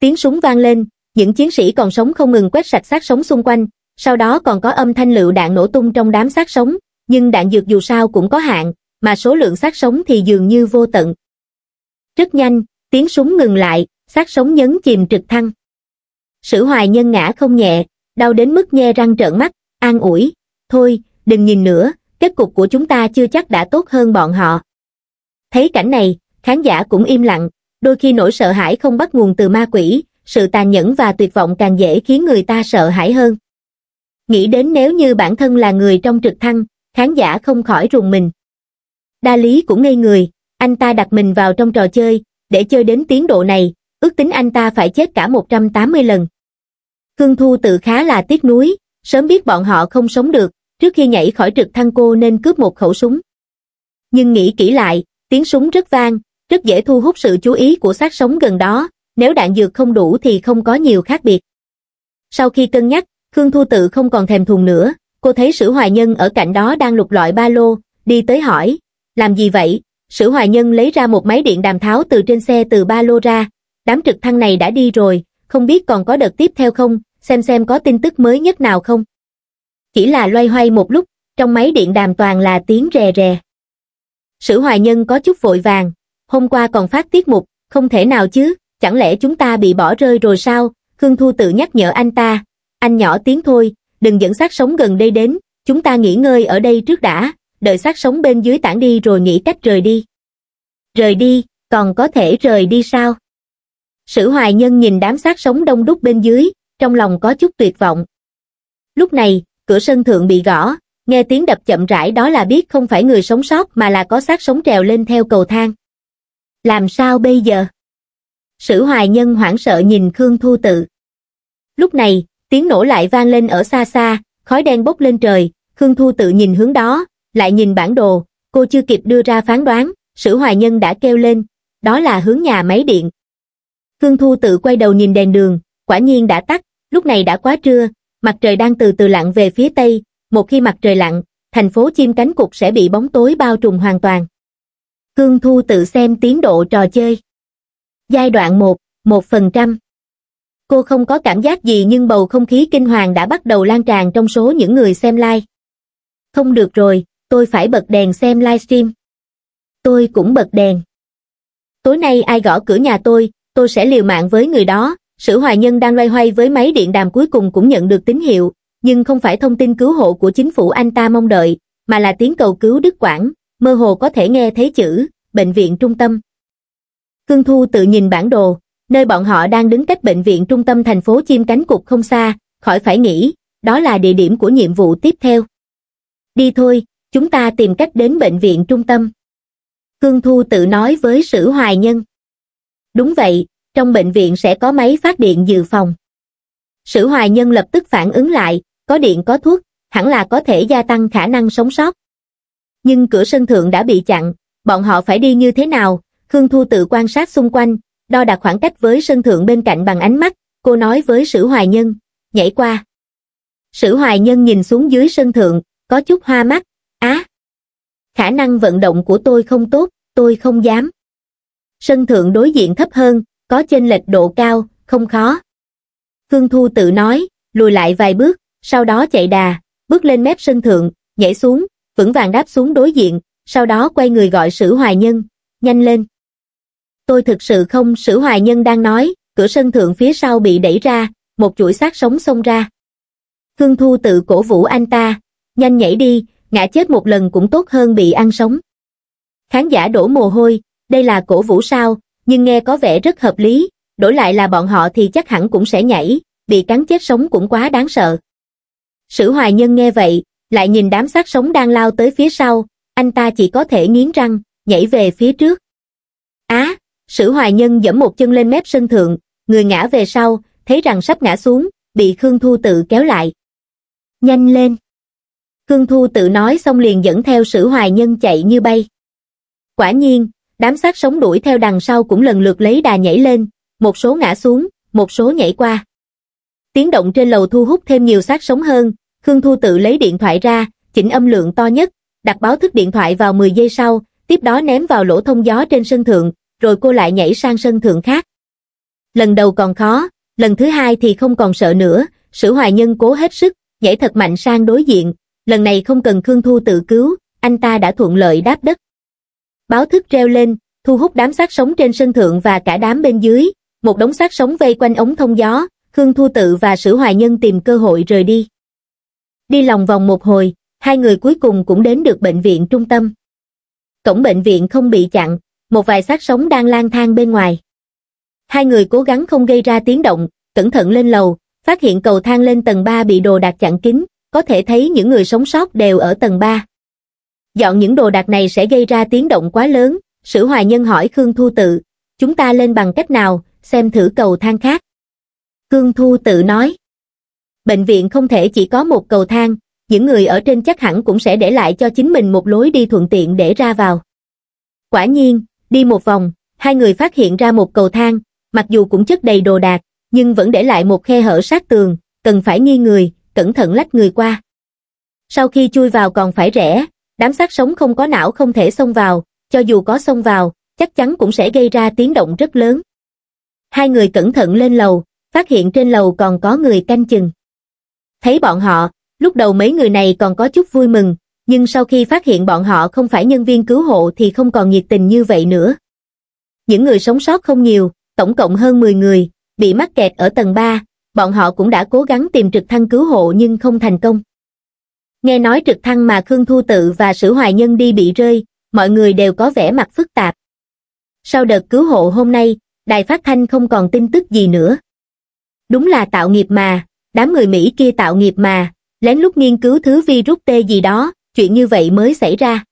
Tiếng súng vang lên, những chiến sĩ còn sống không ngừng quét sạch xác sống xung quanh, sau đó còn có âm thanh lựu đạn nổ tung trong đám xác sống, nhưng đạn dược dù sao cũng có hạn, mà số lượng xác sống thì dường như vô tận. Rất nhanh, tiếng súng ngừng lại, xác sống nhấn chìm trực thăng. Sử hoài nhân ngã không nhẹ, đau đến mức nhe răng trợn mắt, an ủi, thôi, đừng nhìn nữa, kết cục của chúng ta chưa chắc đã tốt hơn bọn họ. Thấy cảnh này, khán giả cũng im lặng, đôi khi nỗi sợ hãi không bắt nguồn từ ma quỷ sự tàn nhẫn và tuyệt vọng càng dễ khiến người ta sợ hãi hơn nghĩ đến nếu như bản thân là người trong trực thăng khán giả không khỏi rùng mình đa lý cũng ngây người anh ta đặt mình vào trong trò chơi để chơi đến tiến độ này ước tính anh ta phải chết cả 180 lần khương thu tự khá là tiếc nuối sớm biết bọn họ không sống được trước khi nhảy khỏi trực thăng cô nên cướp một khẩu súng nhưng nghĩ kỹ lại tiếng súng rất vang rất dễ thu hút sự chú ý của xác sống gần đó, nếu đạn dược không đủ thì không có nhiều khác biệt. Sau khi cân nhắc, Khương Thu Tự không còn thèm thùng nữa, cô thấy Sử Hoài Nhân ở cạnh đó đang lục loại ba lô, đi tới hỏi, làm gì vậy? Sử Hoài Nhân lấy ra một máy điện đàm tháo từ trên xe từ ba lô ra, đám trực thăng này đã đi rồi, không biết còn có đợt tiếp theo không, xem xem có tin tức mới nhất nào không. Chỉ là loay hoay một lúc, trong máy điện đàm toàn là tiếng rè rè. Sử Hoài Nhân có chút vội vàng, hôm qua còn phát tiết mục, không thể nào chứ, chẳng lẽ chúng ta bị bỏ rơi rồi sao? Khương Thu tự nhắc nhở anh ta, anh nhỏ tiếng thôi, đừng dẫn xác sống gần đây đến, chúng ta nghỉ ngơi ở đây trước đã, đợi xác sống bên dưới tản đi rồi nghĩ cách rời đi. Rời đi, còn có thể rời đi sao? Sử hoài nhân nhìn đám xác sống đông đúc bên dưới, trong lòng có chút tuyệt vọng. Lúc này, cửa sân thượng bị gõ, nghe tiếng đập chậm rãi đó là biết không phải người sống sót mà là có xác sống trèo lên theo cầu thang. Làm sao bây giờ? Sử hoài nhân hoảng sợ nhìn Khương Thu Tự. Lúc này, tiếng nổ lại vang lên ở xa xa, khói đen bốc lên trời, Khương Thu Tự nhìn hướng đó, lại nhìn bản đồ, cô chưa kịp đưa ra phán đoán, sử hoài nhân đã kêu lên, đó là hướng nhà máy điện. Khương Thu Tự quay đầu nhìn đèn đường, quả nhiên đã tắt, lúc này đã quá trưa, mặt trời đang từ từ lặn về phía tây, một khi mặt trời lặn, thành phố chim cánh cụt sẽ bị bóng tối bao trùm hoàn toàn. Khương Thu tự xem tiến độ trò chơi. Giai đoạn 1, 1%. Cô không có cảm giác gì nhưng bầu không khí kinh hoàng đã bắt đầu lan tràn trong số những người xem live. Không được rồi, tôi phải bật đèn xem livestream. Tôi cũng bật đèn. Tối nay ai gõ cửa nhà tôi, tôi sẽ liều mạng với người đó. Sử hoài nhân đang loay hoay với máy điện đàm cuối cùng cũng nhận được tín hiệu, nhưng không phải thông tin cứu hộ của chính phủ anh ta mong đợi, mà là tiếng cầu cứu Đức Quảng, mơ hồ có thể nghe thấy chữ, bệnh viện trung tâm. Cương Thu tự nhìn bản đồ, nơi bọn họ đang đứng cách bệnh viện trung tâm thành phố Chim Cánh Cục không xa, khỏi phải nghĩ, đó là địa điểm của nhiệm vụ tiếp theo. Đi thôi, chúng ta tìm cách đến bệnh viện trung tâm. Cương Thu tự nói với Sử Hoài Nhân. Đúng vậy, trong bệnh viện sẽ có máy phát điện dự phòng. Sử Hoài Nhân lập tức phản ứng lại, có điện có thuốc, hẳn là có thể gia tăng khả năng sống sót nhưng cửa sân thượng đã bị chặn, bọn họ phải đi như thế nào? Khương Thu tự quan sát xung quanh, đo đạc khoảng cách với sân thượng bên cạnh bằng ánh mắt, cô nói với Sử Hoài Nhân, nhảy qua. Sử Hoài Nhân nhìn xuống dưới sân thượng, có chút hoa mắt, á. khả năng vận động của tôi không tốt, tôi không dám. Sân thượng đối diện thấp hơn, có chênh lệch độ cao, không khó. Khương Thu tự nói, lùi lại vài bước, sau đó chạy đà, bước lên mép sân thượng, nhảy xuống, vững vàng đáp xuống đối diện, sau đó quay người gọi Sử Hoài Nhân, nhanh lên. Tôi thực sự không Sử Hoài Nhân đang nói, cửa sân thượng phía sau bị đẩy ra, một chuỗi xác sống xông ra. Khương Thu tự cổ vũ anh ta, nhanh nhảy đi, ngã chết một lần cũng tốt hơn bị ăn sống. Khán giả đổ mồ hôi, đây là cổ vũ sao, nhưng nghe có vẻ rất hợp lý, đổi lại là bọn họ thì chắc hẳn cũng sẽ nhảy, bị cắn chết sống cũng quá đáng sợ. Sử hoài nhân nghe vậy, lại nhìn đám xác sống đang lao tới phía sau, anh ta chỉ có thể nghiến răng, nhảy về phía trước. Á, sử hoài nhân dẫm một chân lên mép sân thượng, người ngã về sau, thấy rằng sắp ngã xuống, bị Khương Thu tự kéo lại. Nhanh lên! Khương Thu tự nói xong liền dẫn theo sử hoài nhân chạy như bay. Quả nhiên, đám xác sống đuổi theo đằng sau cũng lần lượt lấy đà nhảy lên, một số ngã xuống, một số nhảy qua. Tiếng động trên lầu thu hút thêm nhiều xác sống hơn, Khương Thu tự lấy điện thoại ra, chỉnh âm lượng to nhất, đặt báo thức điện thoại vào 10 giây sau, tiếp đó ném vào lỗ thông gió trên sân thượng, rồi cô lại nhảy sang sân thượng khác. Lần đầu còn khó, lần thứ hai thì không còn sợ nữa, sử hoài nhân cố hết sức, nhảy thật mạnh sang đối diện, lần này không cần Khương Thu tự cứu, anh ta đã thuận lợi đáp đất. Báo thức treo lên, thu hút đám xác sống trên sân thượng và cả đám bên dưới, một đống xác sống vây quanh ống thông gió, Khương Thu Tự và Sử Hoài Nhân tìm cơ hội rời đi. Đi lòng vòng một hồi, hai người cuối cùng cũng đến được bệnh viện trung tâm. Cổng bệnh viện không bị chặn, một vài xác sống đang lang thang bên ngoài. Hai người cố gắng không gây ra tiếng động, cẩn thận lên lầu, phát hiện cầu thang lên tầng 3 bị đồ đạc chặn kín, có thể thấy những người sống sót đều ở tầng 3. Dọn những đồ đạc này sẽ gây ra tiếng động quá lớn, Sử Hoài Nhân hỏi Khương Thu Tự, chúng ta lên bằng cách nào, xem thử cầu thang khác. Khương Thu Tự nói, bệnh viện không thể chỉ có một cầu thang, những người ở trên chắc hẳn cũng sẽ để lại cho chính mình một lối đi thuận tiện để ra vào. Quả nhiên, đi một vòng, hai người phát hiện ra một cầu thang, mặc dù cũng chất đầy đồ đạc, nhưng vẫn để lại một khe hở sát tường, cần phải nghi người, cẩn thận lách người qua. Sau khi chui vào còn phải rẽ, đám sát sống không có não không thể xông vào, cho dù có xông vào, chắc chắn cũng sẽ gây ra tiếng động rất lớn. Hai người cẩn thận lên lầu, phát hiện trên lầu còn có người canh chừng. Thấy bọn họ, lúc đầu mấy người này còn có chút vui mừng, nhưng sau khi phát hiện bọn họ không phải nhân viên cứu hộ thì không còn nhiệt tình như vậy nữa. Những người sống sót không nhiều, tổng cộng hơn 10 người, bị mắc kẹt ở tầng 3, bọn họ cũng đã cố gắng tìm trực thăng cứu hộ nhưng không thành công. Nghe nói trực thăng mà Khương Thu Tự và Sử Hoài Nhân đi bị rơi, mọi người đều có vẻ mặt phức tạp. Sau đợt cứu hộ hôm nay, đài phát thanh không còn tin tức gì nữa. Đúng là tạo nghiệp mà, đám người Mỹ kia tạo nghiệp mà, lén lút nghiên cứu thứ virus T gì đó, chuyện như vậy mới xảy ra.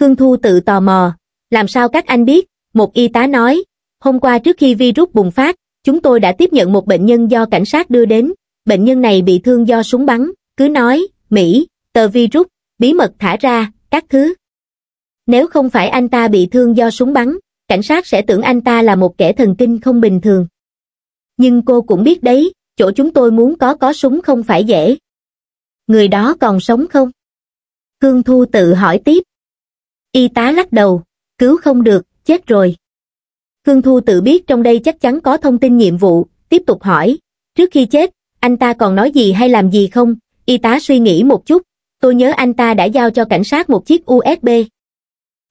Khương Thu tự tò mò, làm sao các anh biết, một y tá nói, hôm qua trước khi virus bùng phát, chúng tôi đã tiếp nhận một bệnh nhân do cảnh sát đưa đến, bệnh nhân này bị thương do súng bắn, cứ nói, Mỹ, tờ virus, bí mật thả ra, các thứ. Nếu không phải anh ta bị thương do súng bắn, cảnh sát sẽ tưởng anh ta là một kẻ thần kinh không bình thường. Nhưng cô cũng biết đấy, chỗ chúng tôi muốn có có súng không phải dễ. Người đó còn sống không? Hương Thu tự hỏi tiếp. Y tá lắc đầu, cứu không được, chết rồi. Hương Thu tự biết trong đây chắc chắn có thông tin nhiệm vụ, tiếp tục hỏi. Trước khi chết, anh ta còn nói gì hay làm gì không? Y tá suy nghĩ một chút, tôi nhớ anh ta đã giao cho cảnh sát một chiếc USB.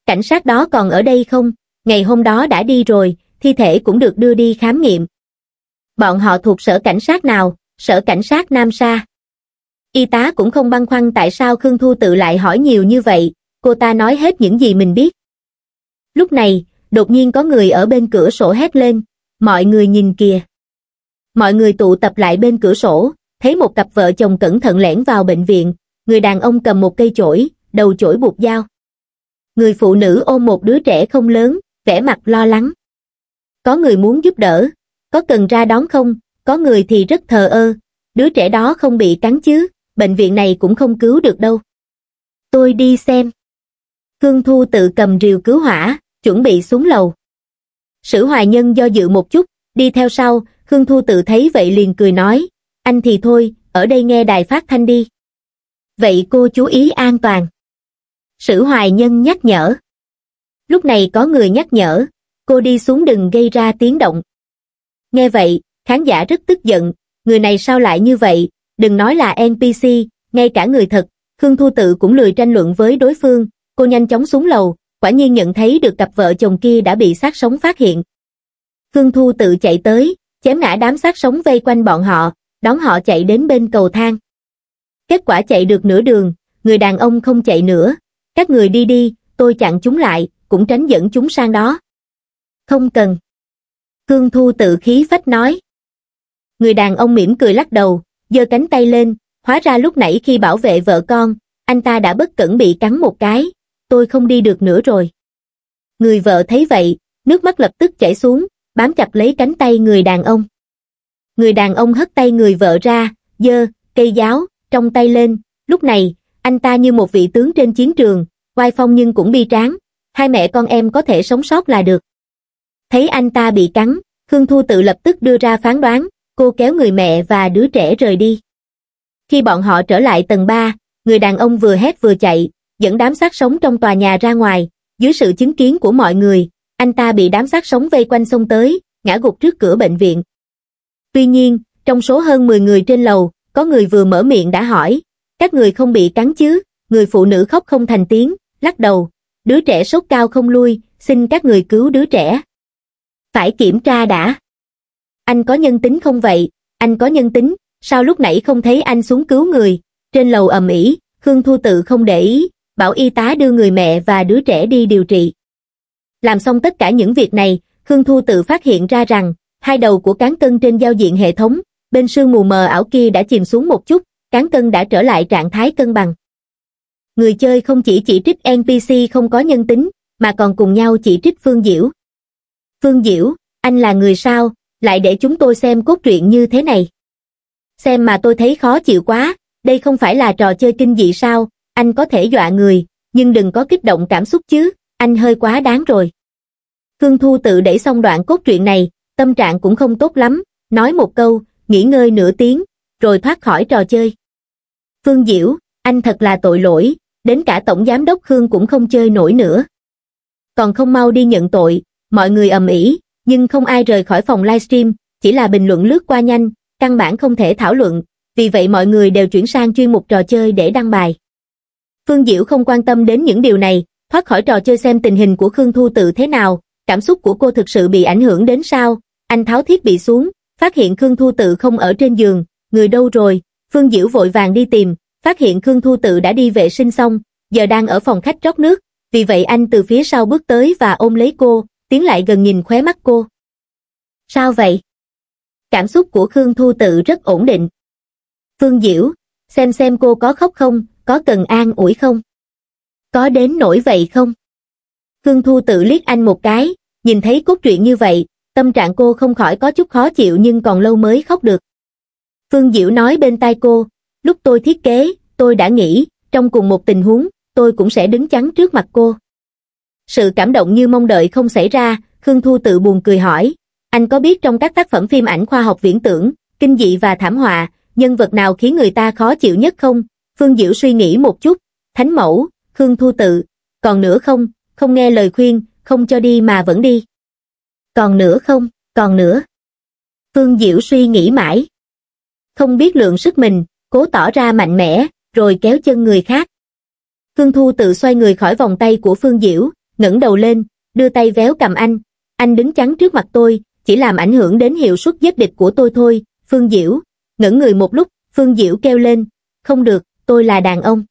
Cảnh sát đó còn ở đây không? Ngày hôm đó đã đi rồi, thi thể cũng được đưa đi khám nghiệm bọn họ thuộc sở cảnh sát nào, sở cảnh sát Nam Sa. Y tá cũng không băn khoăn tại sao Khương Thu tự lại hỏi nhiều như vậy, cô ta nói hết những gì mình biết. Lúc này, đột nhiên có người ở bên cửa sổ hét lên, mọi người nhìn kìa. Mọi người tụ tập lại bên cửa sổ, thấy một cặp vợ chồng cẩn thận lẻn vào bệnh viện, người đàn ông cầm một cây chổi, đầu chổi buộc dao. Người phụ nữ ôm một đứa trẻ không lớn, vẻ mặt lo lắng. Có người muốn giúp đỡ, có cần ra đón không, có người thì rất thờ ơ, đứa trẻ đó không bị cắn chứ, bệnh viện này cũng không cứu được đâu. Tôi đi xem. Khương Thu tự cầm rìu cứu hỏa, chuẩn bị xuống lầu. Sử hoài nhân do dự một chút, đi theo sau, Khương Thu tự thấy vậy liền cười nói, anh thì thôi, ở đây nghe đài phát thanh đi. Vậy cô chú ý an toàn. Sử hoài nhân nhắc nhở. Lúc này có người nhắc nhở, cô đi xuống đừng gây ra tiếng động, Nghe vậy, khán giả rất tức giận, người này sao lại như vậy, đừng nói là NPC, ngay cả người thật, Khương Thu Tự cũng lười tranh luận với đối phương, cô nhanh chóng xuống lầu, quả nhiên nhận thấy được cặp vợ chồng kia đã bị sát sống phát hiện. Khương Thu Tự chạy tới, chém ngã đám sát sống vây quanh bọn họ, đón họ chạy đến bên cầu thang. Kết quả chạy được nửa đường, người đàn ông không chạy nữa, các người đi đi, tôi chặn chúng lại, cũng tránh dẫn chúng sang đó. Không cần. Khương Thu tự khí phách nói. Người đàn ông mỉm cười lắc đầu, giơ cánh tay lên, hóa ra lúc nãy khi bảo vệ vợ con, anh ta đã bất cẩn bị cắn một cái, tôi không đi được nữa rồi. Người vợ thấy vậy, nước mắt lập tức chảy xuống, bám chặt lấy cánh tay người đàn ông. Người đàn ông hất tay người vợ ra, giơ cây giáo, trong tay lên, lúc này, anh ta như một vị tướng trên chiến trường, oai phong nhưng cũng bi tráng, hai mẹ con em có thể sống sót là được thấy anh ta bị cắn khương thu tự lập tức đưa ra phán đoán cô kéo người mẹ và đứa trẻ rời đi khi bọn họ trở lại tầng ba người đàn ông vừa hét vừa chạy dẫn đám sát sống trong tòa nhà ra ngoài dưới sự chứng kiến của mọi người anh ta bị đám sát sống vây quanh xông tới ngã gục trước cửa bệnh viện tuy nhiên trong số hơn 10 người trên lầu có người vừa mở miệng đã hỏi các người không bị cắn chứ người phụ nữ khóc không thành tiếng lắc đầu đứa trẻ sốt cao không lui xin các người cứu đứa trẻ phải kiểm tra đã. Anh có nhân tính không vậy? Anh có nhân tính, sao lúc nãy không thấy anh xuống cứu người? Trên lầu ầm ĩ, Khương Thu Tự không để ý, bảo y tá đưa người mẹ và đứa trẻ đi điều trị. Làm xong tất cả những việc này, Khương Thu Tự phát hiện ra rằng, hai đầu của cán cân trên giao diện hệ thống, bên sương mù mờ ảo kia đã chìm xuống một chút, cán cân đã trở lại trạng thái cân bằng. Người chơi không chỉ chỉ trích NPC không có nhân tính, mà còn cùng nhau chỉ trích Phương Diễu, Phương Diễu, anh là người sao, lại để chúng tôi xem cốt truyện như thế này. Xem mà tôi thấy khó chịu quá, đây không phải là trò chơi kinh dị sao, anh có thể dọa người, nhưng đừng có kích động cảm xúc chứ, anh hơi quá đáng rồi. Khương Thu tự đẩy xong đoạn cốt truyện này, tâm trạng cũng không tốt lắm, nói một câu, nghỉ ngơi nửa tiếng, rồi thoát khỏi trò chơi. Phương Diễu, anh thật là tội lỗi, đến cả Tổng Giám đốc Khương cũng không chơi nổi nữa. Còn không mau đi nhận tội, mọi người ầm ĩ, nhưng không ai rời khỏi phòng livestream, chỉ là bình luận lướt qua nhanh, căn bản không thể thảo luận, vì vậy mọi người đều chuyển sang chuyên mục trò chơi để đăng bài. Phương Diễu không quan tâm đến những điều này, thoát khỏi trò chơi xem tình hình của Khương Thu Tự thế nào, cảm xúc của cô thực sự bị ảnh hưởng đến sao, anh tháo thiết bị xuống, phát hiện Khương Thu Tự không ở trên giường, người đâu rồi, Phương Diễu vội vàng đi tìm, phát hiện Khương Thu Tự đã đi vệ sinh xong, giờ đang ở phòng khách rót nước, vì vậy anh từ phía sau bước tới và ôm lấy cô, tiến lại gần nhìn khóe mắt cô. Sao vậy? Cảm xúc của Khương Thu Tự rất ổn định. Phương Diễu, xem xem cô có khóc không, có cần an ủi không? Có đến nổi vậy không? Khương Thu Tự liếc anh một cái, nhìn thấy cốt truyện như vậy, tâm trạng cô không khỏi có chút khó chịu nhưng còn lâu mới khóc được. Phương Diễu nói bên tai cô, lúc tôi thiết kế, tôi đã nghĩ, trong cùng một tình huống, tôi cũng sẽ đứng chắn trước mặt cô. Sự cảm động như mong đợi không xảy ra, Khương Thu tự buồn cười hỏi, anh có biết trong các tác phẩm phim ảnh khoa học viễn tưởng, kinh dị và thảm họa, nhân vật nào khiến người ta khó chịu nhất không? Phương Diễu suy nghĩ một chút, Thánh Mẫu, Khương Thu tự, còn nữa không, không nghe lời khuyên, không cho đi mà vẫn đi. Còn nữa không, còn nữa. Phương Diễu suy nghĩ mãi. Không biết lượng sức mình, cố tỏ ra mạnh mẽ, rồi kéo chân người khác. Khương Thu tự xoay người khỏi vòng tay của Phương Diễu, ngẩng đầu lên, đưa tay véo cầm anh. Anh đứng chắn trước mặt tôi, chỉ làm ảnh hưởng đến hiệu suất giết địch của tôi thôi, Phương Diễu. ngẩng người một lúc, Phương Diễu kêu lên, không được, tôi là đàn ông.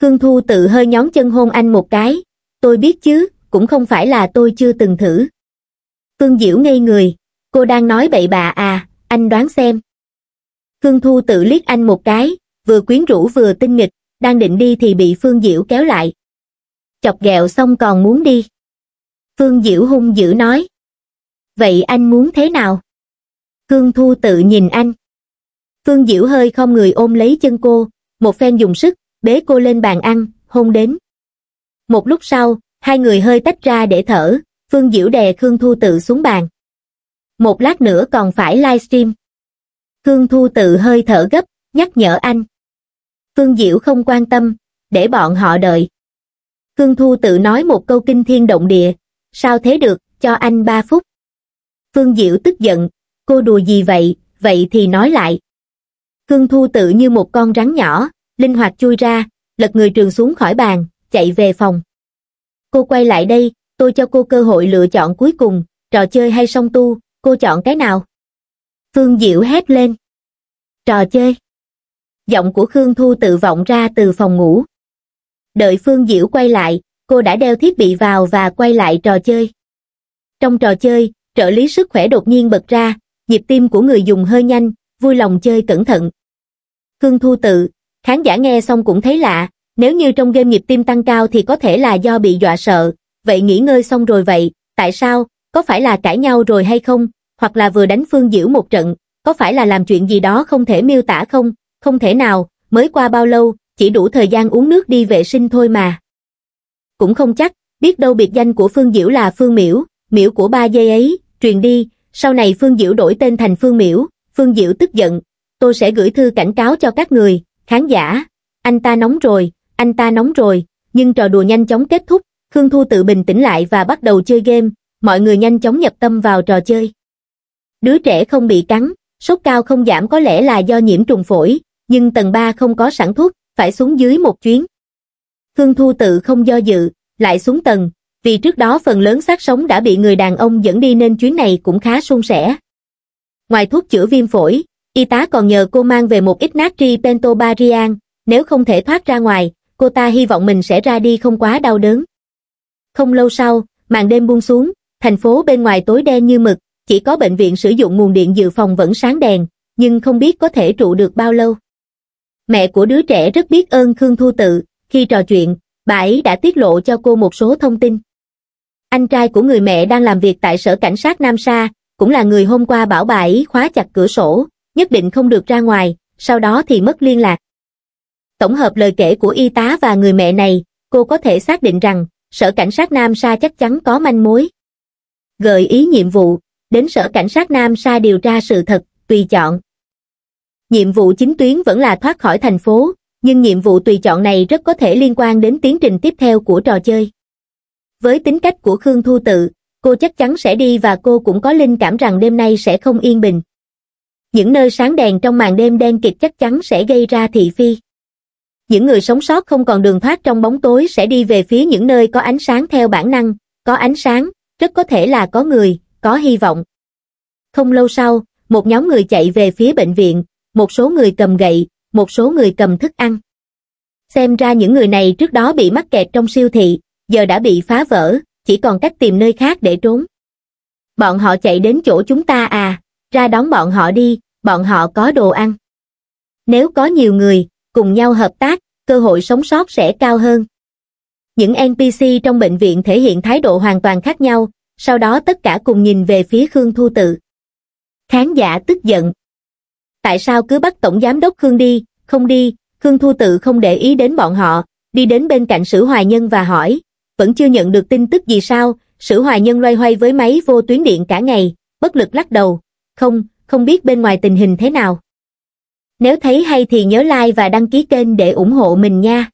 Khương Thu tự hơi nhón chân hôn anh một cái, tôi biết chứ, cũng không phải là tôi chưa từng thử. Phương Diễu ngây người, cô đang nói bậy bạ à, anh đoán xem. Khương Thu tự liếc anh một cái, vừa quyến rũ vừa tinh nghịch, đang định đi thì bị Phương Diễu kéo lại, chọc ghẹo xong còn muốn đi. Phương Diễu hung dữ nói. Vậy anh muốn thế nào? Khương Thu tự nhìn anh. Phương Diễu hơi không người ôm lấy chân cô, một phen dùng sức, bế cô lên bàn ăn, hôn đến. Một lúc sau, hai người hơi tách ra để thở, Phương Diễu đè Khương Thu tự xuống bàn. Một lát nữa còn phải livestream. Khương Thu tự hơi thở gấp, nhắc nhở anh. Phương Diễu không quan tâm, để bọn họ đợi. Khương Thu tự nói một câu kinh thiên động địa, sao thế được, cho anh ba phút. Phương Diệu tức giận, cô đùa gì vậy, vậy thì nói lại. Khương Thu tự như một con rắn nhỏ, linh hoạt chui ra, lật người trường xuống khỏi bàn, chạy về phòng. Cô quay lại đây, tôi cho cô cơ hội lựa chọn cuối cùng, trò chơi hay song tu, cô chọn cái nào? Phương Diệu hét lên. Trò chơi. Giọng của Khương Thu tự vọng ra từ phòng ngủ đợi Phương Diễu quay lại, cô đã đeo thiết bị vào và quay lại trò chơi. Trong trò chơi, trợ lý sức khỏe đột nhiên bật ra, nhịp tim của người dùng hơi nhanh, vui lòng chơi cẩn thận. Khương Thu Tự, khán giả nghe xong cũng thấy lạ, nếu như trong game nhịp tim tăng cao thì có thể là do bị dọa sợ, vậy nghỉ ngơi xong rồi vậy, tại sao, có phải là cãi nhau rồi hay không, hoặc là vừa đánh Phương Diễu một trận, có phải là làm chuyện gì đó không thể miêu tả không, không thể nào, mới qua bao lâu, chỉ đủ thời gian uống nước đi vệ sinh thôi mà. Cũng không chắc, biết đâu biệt danh của Phương Diễu là Phương Miễu, Miễu của ba dây ấy, truyền đi, sau này Phương Diễu đổi tên thành Phương Miễu, Phương Diễu tức giận, tôi sẽ gửi thư cảnh cáo cho các người, khán giả, anh ta nóng rồi, anh ta nóng rồi, nhưng trò đùa nhanh chóng kết thúc, Khương Thu tự bình tĩnh lại và bắt đầu chơi game, mọi người nhanh chóng nhập tâm vào trò chơi. Đứa trẻ không bị cắn, sốt cao không giảm có lẽ là do nhiễm trùng phổi, nhưng tầng 3 không có sản thuốc, phải xuống dưới một chuyến. Khương Thu tự không do dự, lại xuống tầng, vì trước đó phần lớn xác sống đã bị người đàn ông dẫn đi nên chuyến này cũng khá suôn sẻ. Ngoài thuốc chữa viêm phổi, y tá còn nhờ cô mang về một ít natri pentobarian, nếu không thể thoát ra ngoài, cô ta hy vọng mình sẽ ra đi không quá đau đớn. Không lâu sau, màn đêm buông xuống, thành phố bên ngoài tối đen như mực, chỉ có bệnh viện sử dụng nguồn điện dự phòng vẫn sáng đèn, nhưng không biết có thể trụ được bao lâu. Mẹ của đứa trẻ rất biết ơn Khương Thu Tự, khi trò chuyện, bà ấy đã tiết lộ cho cô một số thông tin. Anh trai của người mẹ đang làm việc tại sở cảnh sát Nam Sa, cũng là người hôm qua bảo bà ấy khóa chặt cửa sổ, nhất định không được ra ngoài, sau đó thì mất liên lạc. Tổng hợp lời kể của y tá và người mẹ này, cô có thể xác định rằng, sở cảnh sát Nam Sa chắc chắn có manh mối. Gợi ý nhiệm vụ, đến sở cảnh sát Nam Sa điều tra sự thật, tùy chọn nhiệm vụ chính tuyến vẫn là thoát khỏi thành phố, nhưng nhiệm vụ tùy chọn này rất có thể liên quan đến tiến trình tiếp theo của trò chơi. Với tính cách của Khương Thu Tự, cô chắc chắn sẽ đi và cô cũng có linh cảm rằng đêm nay sẽ không yên bình. Những nơi sáng đèn trong màn đêm đen kịt chắc chắn sẽ gây ra thị phi. Những người sống sót không còn đường thoát trong bóng tối sẽ đi về phía những nơi có ánh sáng theo bản năng, có ánh sáng, rất có thể là có người, có hy vọng. Không lâu sau, một nhóm người chạy về phía bệnh viện, một số người cầm gậy, một số người cầm thức ăn. Xem ra những người này trước đó bị mắc kẹt trong siêu thị, giờ đã bị phá vỡ, chỉ còn cách tìm nơi khác để trốn. Bọn họ chạy đến chỗ chúng ta à, ra đón bọn họ đi, bọn họ có đồ ăn. Nếu có nhiều người, cùng nhau hợp tác, cơ hội sống sót sẽ cao hơn. Những NPC trong bệnh viện thể hiện thái độ hoàn toàn khác nhau, sau đó tất cả cùng nhìn về phía Khương Thu Tự. Khán giả tức giận, tại sao cứ bắt Tổng Giám đốc Khương đi, không đi, Khương Thu tự không để ý đến bọn họ, đi đến bên cạnh Sử Hoài Nhân và hỏi, vẫn chưa nhận được tin tức gì sao, Sử Hoài Nhân loay hoay với máy vô tuyến điện cả ngày, bất lực lắc đầu, không, không biết bên ngoài tình hình thế nào. Nếu thấy hay thì nhớ like và đăng ký kênh để ủng hộ mình nha.